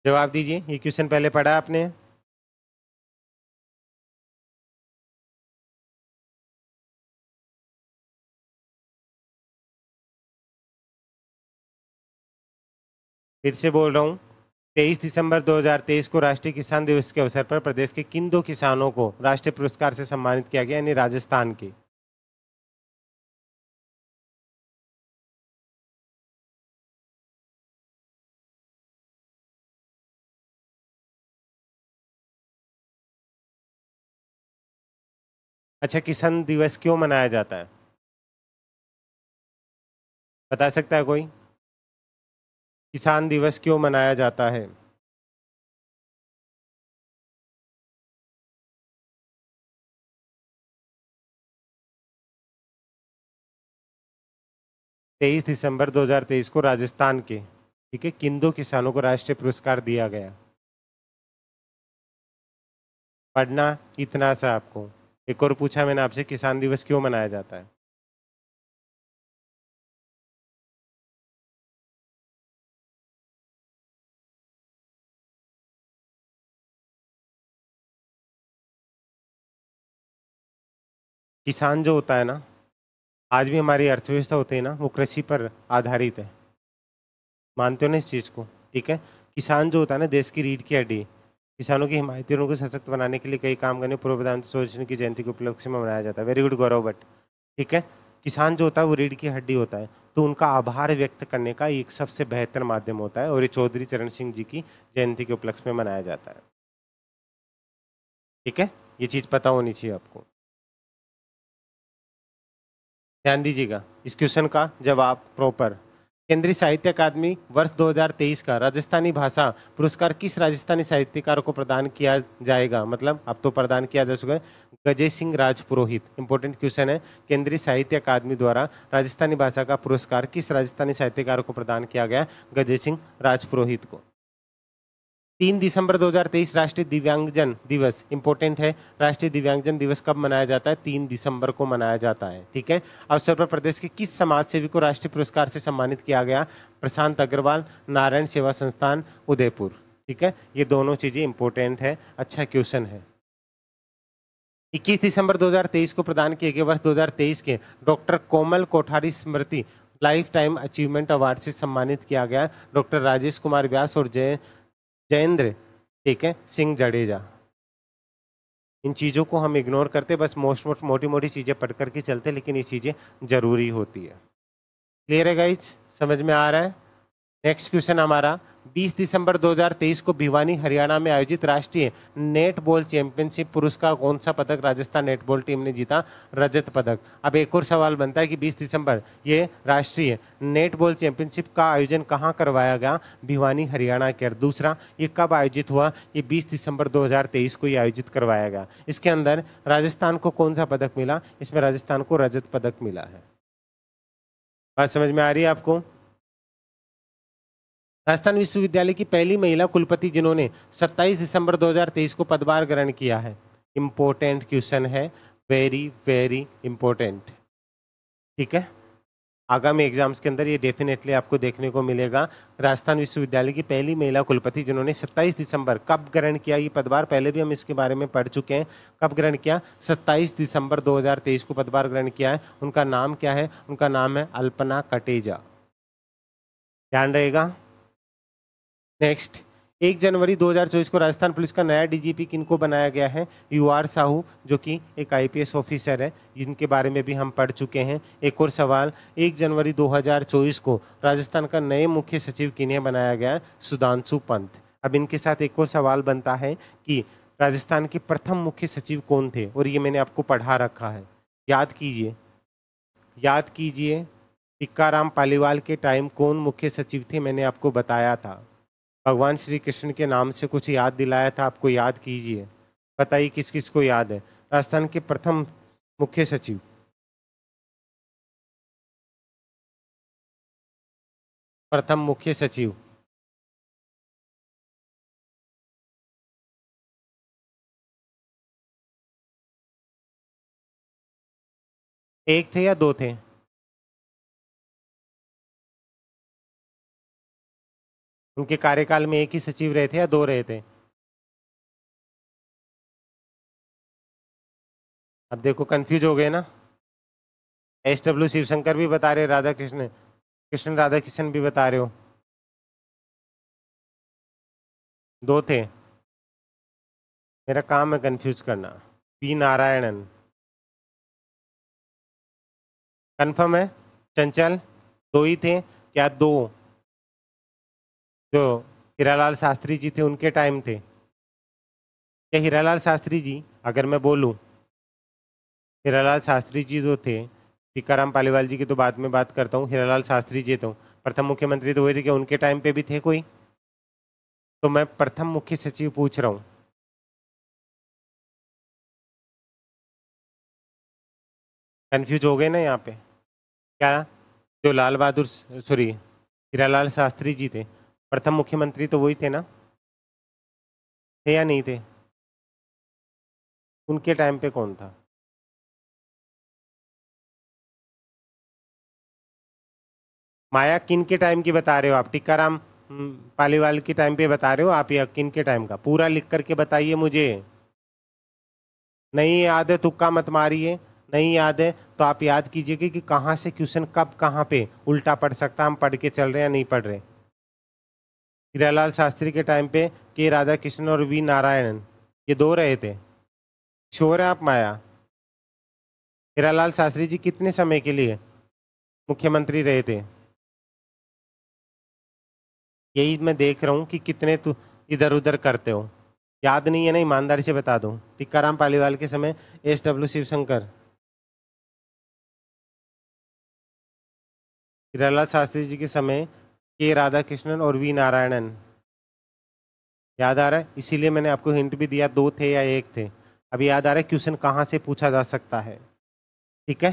जवाब दीजिए ये क्वेश्चन पहले पढ़ा आपने फिर से बोल रहा हूँ तेईस दिसंबर 2023 को राष्ट्रीय किसान दिवस के अवसर पर प्रदेश के किन दो किसानों को राष्ट्रीय पुरस्कार से सम्मानित किया गया यानी राजस्थान के अच्छा किसान दिवस क्यों मनाया जाता है बता सकता है कोई किसान दिवस क्यों मनाया जाता है तेईस दिसंबर 2023 को राजस्थान के ठीक है किन दो किसानों को राष्ट्रीय पुरस्कार दिया गया पढ़ना इतना सा आपको एक और पूछा मैंने आपसे किसान दिवस क्यों मनाया जाता है किसान जो होता है ना आज भी हमारी अर्थव्यवस्था होती है ना वो कृषि पर आधारित है मानते हो ना इस चीज़ को ठीक है किसान जो होता है ना देश की रीढ़ की हड्डी किसानों की हिमायतियों उनको सशक्त बनाने के लिए कई काम करने पूर्व प्रधानमंत्री सोरेशन की जयंती के उपलक्ष्य में मनाया जाता है वेरी गुड गौरव भट्ट ठीक है किसान जो होता है वो रीढ़ की हड्डी होता है तो उनका आभार व्यक्त करने का एक सबसे बेहतर माध्यम होता है और ये चौधरी चरण सिंह जी की जयंती के उपलक्ष्य में मनाया जाता है ठीक है ये चीज़ पता होनी चाहिए आपको ध्यान दीजिएगा इस क्वेश्चन का जवाब प्रॉपर केंद्रीय साहित्य अकादमी वर्ष 2023 का राजस्थानी भाषा पुरस्कार किस राजस्थानी साहित्यकार को प्रदान किया जाएगा मतलब अब तो प्रदान किया जा चुका है गजय सिंह राजपुरोहित इंपॉर्टेंट क्वेश्चन है केंद्रीय साहित्य अकादमी द्वारा राजस्थानी भाषा का पुरस्कार किस राजस्थानी साहित्यकार को प्रदान किया गया गजय सिंह राजपुरोहित को तीन दिसंबर 2023 राष्ट्रीय दिव्यांगजन दिवस इंपॉर्टेंट है राष्ट्रीय दिव्यांगजन दिवस कब मनाया जाता है तीन दिसंबर को मनाया जाता है ठीक है अवसर पर प्रदेश के किस समाज सेवी को राष्ट्रीय पुरस्कार से सम्मानित किया गया प्रशांत अग्रवाल नारायण सेवा संस्थान उदयपुर ठीक है ये दोनों चीज़ें इंपॉर्टेंट है अच्छा क्वेश्चन है 21 दिसंबर 2023 को प्रदान किए गए वर्ष 2023 के डॉक्टर कोमल कोठारी स्मृति लाइफ टाइम अचीवमेंट अवार्ड से सम्मानित किया गया डॉक्टर राजेश कुमार व्यास और जय जयेंद्र ठीक है सिंह जडेजा इन चीज़ों को हम इग्नोर करते बस मोस्ट मोस्ट मोटी मोटी चीज़ें पढ़ करके चलते लेकिन ये चीज़ें ज़रूरी होती है क्लियर है गाइज समझ में आ रहा है नेक्स्ट क्वेश्चन हमारा 20 दिसंबर 2023 को भिवानी हरियाणा में आयोजित राष्ट्रीय नेटबॉल चैंपियनशिप पुरुष का कौन सा पदक राजस्थान नेटबॉल टीम ने जीता रजत पदक अब एक और सवाल बनता है कि 20 दिसंबर ये राष्ट्रीय नेटबॉल चैंपियनशिप का आयोजन कहाँ करवाया गया भिवानी हरियाणा के दूसरा ये कब आयोजित हुआ ये बीस दिसंबर दो को ये आयोजित करवाया गया इसके अंदर राजस्थान को कौन सा पदक मिला इसमें राजस्थान को रजत पदक मिला है बात समझ में आ रही है आपको राजस्थान विश्वविद्यालय की पहली महिला कुलपति जिन्होंने 27 दिसंबर 2023 को पदभार ग्रहण किया है इम्पोर्टेंट क्वेश्चन है वेरी वेरी इम्पोर्टेंट ठीक है आगामी एग्जाम्स के अंदर ये डेफिनेटली आपको देखने को मिलेगा राजस्थान विश्वविद्यालय की पहली महिला कुलपति जिन्होंने 27 दिसंबर कब ग्रहण किया ये पदभार पहले भी हम इसके बारे में पढ़ चुके हैं कब ग्रहण किया 27 दिसंबर 2023 को पदभार ग्रहण किया है उनका नाम क्या है उनका नाम है अल्पना कटेजा ध्यान रहेगा नेक्स्ट एक जनवरी 2024 को राजस्थान पुलिस का नया डीजीपी किनको बनाया गया है यू आर साहू जो कि एक आईपीएस ऑफिसर है जिनके बारे में भी हम पढ़ चुके हैं एक और सवाल एक जनवरी 2024 को राजस्थान का नए मुख्य सचिव किन्हें बनाया गया सुधांशु पंत अब इनके साथ एक और सवाल बनता है कि राजस्थान के प्रथम मुख्य सचिव कौन थे और ये मैंने आपको पढ़ा रखा है याद कीजिए याद कीजिए टिक्का पालीवाल के टाइम कौन मुख्य सचिव थे मैंने आपको बताया था भगवान श्री कृष्ण के नाम से कुछ याद दिलाया था आपको याद कीजिए बताइए किस किस को याद है राजस्थान के प्रथम मुख्य सचिव प्रथम मुख्य सचिव एक थे या दो थे उनके कार्यकाल में एक ही सचिव रहे थे या दो रहे थे अब देखो कंफ्यूज हो गए ना एस डब्ल्यू शिवशंकर भी बता रहे राधा कृष्ण कृष्ण राधा कृष्ण भी बता रहे हो दो थे मेरा काम है कंफ्यूज करना पी नारायणन कंफर्म है चंचल दो ही थे क्या दो जो हीरालाल शास्त्री जी थे उनके टाइम थे क्या हीरालाल शास्त्री जी अगर मैं बोलूँ हीरालाल शास्त्री जी जो थे टीकाराम पालीवाल जी की तो बाद में बात करता हूँ हीरालाल शास्त्री जी तो प्रथम मुख्यमंत्री तो वही थे कि उनके टाइम पे भी थे कोई तो मैं प्रथम मुख्य सचिव पूछ रहा हूँ कंफ्यूज हो गए ना यहाँ पे क्या जो लाल बहादुर सॉरी हीरालाल शास्त्री जी थे प्रथम मुख्यमंत्री तो वही थे ना थे या नहीं थे उनके टाइम पे कौन था माया किन के टाइम की बता रहे हो आप टीकाराम हम्म, पालीवाल के टाइम पे बता रहे हो आप या किन के टाइम का पूरा लिख करके बताइए मुझे नहीं याद है तुक्का मत मारिए नहीं याद है तो आप याद कीजिए कि, कि कहाँ से क्वेश्चन कब कहाँ पे उल्टा पढ़ सकता हम पढ़ के चल रहे हैं या नहीं पढ़ रहे हीरालाल शास्त्री के टाइम पे के राधा कृष्ण और वी नारायणन ये दो रहे थे शोर आप माया हीरालाल शास्त्री जी कितने समय के लिए मुख्यमंत्री रहे थे यही मैं देख रहा हूँ कि कितने तू इधर उधर करते हो याद नहीं है ना ईमानदारी से बता दो टिक्काराम पालीवाल के समय एस डब्ल्यू शिवशंकर हीरालाल शास्त्री जी के समय के राधा कृष्णन और वी नारायणन याद आ रहा है इसीलिए मैंने आपको हिंट भी दिया दो थे या एक थे अब याद आ रहा है क्वेश्चन कहाँ से पूछा जा सकता है ठीक है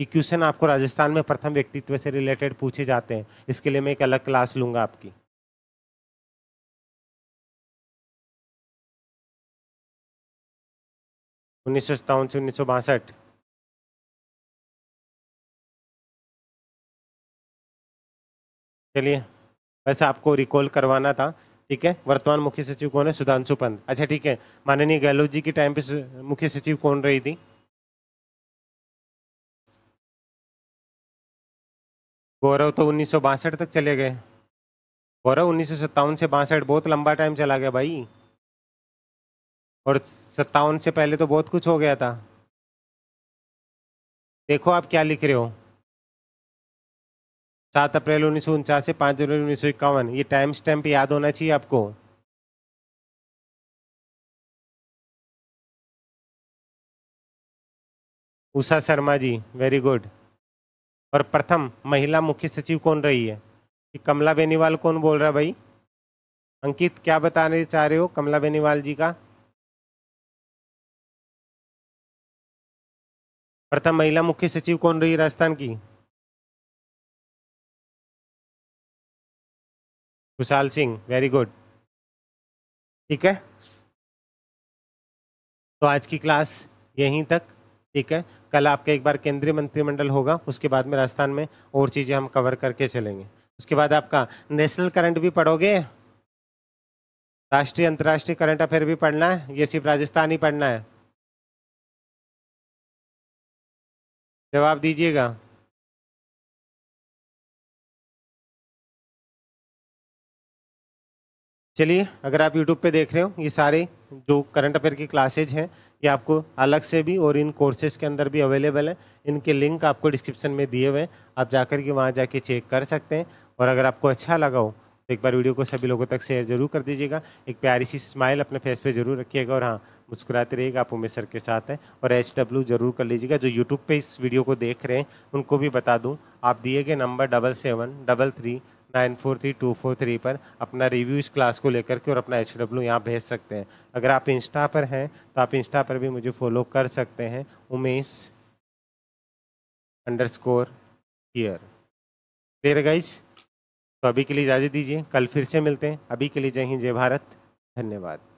ये क्वेश्चन आपको राजस्थान में प्रथम व्यक्तित्व से रिलेटेड पूछे जाते हैं इसके लिए मैं एक अलग क्लास लूँगा आपकी उन्नीस सौ सत्तावन से उन्नीस सौ बासठ चलिए वैसे आपको रिकॉल करवाना था ठीक है वर्तमान मुख्य सचिव कौन है सुधांशु पंत अच्छा ठीक है माननीय गहलोत जी के टाइम पे मुख्य सचिव कौन रही थी गौरव तो उन्नीस तक चले गए गौरव उन्नीस से बासठ बहुत लंबा टाइम चला गया भाई और सत्तावन से पहले तो बहुत कुछ हो गया था देखो आप क्या लिख रहे हो सात अप्रैल उन्नीस सौ उनचास से पाँच जनवरी उन्नीस सौ इक्यावन ये टाइम स्टैम्प याद होना चाहिए आपको उषा शर्मा जी वेरी गुड और प्रथम महिला मुख्य सचिव कौन रही है कि कमला बेनीवाल कौन बोल रहा भाई अंकित क्या बताने चाह रहे हो कमला बेनीवाल जी का प्रथम महिला मुख्य सचिव कौन रही राजस्थान की खुशाल सिंह वेरी गुड ठीक है तो आज की क्लास यहीं तक ठीक है कल आपका एक बार केंद्रीय मंत्रिमंडल होगा उसके बाद में राजस्थान में और चीज़ें हम कवर करके चलेंगे उसके बाद आपका नेशनल करंट भी पढ़ोगे राष्ट्रीय अंतर्राष्ट्रीय करंट अफेयर भी पढ़ना है ये सिर्फ राजस्थान ही पढ़ना है जवाब दीजिएगा चलिए अगर आप यूट्यूब पे देख रहे हो ये सारे जो करंट अफेयर की क्लासेज हैं ये आपको अलग से भी और इन कोर्सेज के अंदर भी अवेलेबल हैं इनके लिंक आपको डिस्क्रिप्शन में दिए हुए हैं आप जाकर के वहाँ जाके चेक कर सकते हैं और अगर आपको अच्छा लगा हो तो एक बार वीडियो को सभी लोगों तक शेयर जरूर कर दीजिएगा एक प्यारी सी स्माइल अपने फेस पर जरूर रखिएगा और हाँ मुस्कुराते रहिएगा आप उमेश सर के साथ हैं और एच डब्ल्यू जरूर कर लीजिएगा जो यूट्यूब पर इस वीडियो को देख रहे हैं उनको भी बता दूँ आप दिए गए number double seven double three nine four three two four three पर अपना रिव्यू इस क्लास को लेकर के और अपना एच डब्ल्यू यहाँ भेज सकते हैं अगर आप इंस्टा पर हैं तो आप इंस्टा पर भी मुझे फॉलो कर सकते हैं Umesh underscore here there guys तो अभी के लिए इजाज़त दीजिए कल फिर से मिलते हैं अभी के लिए जय हिंद जय भारत धन्यवाद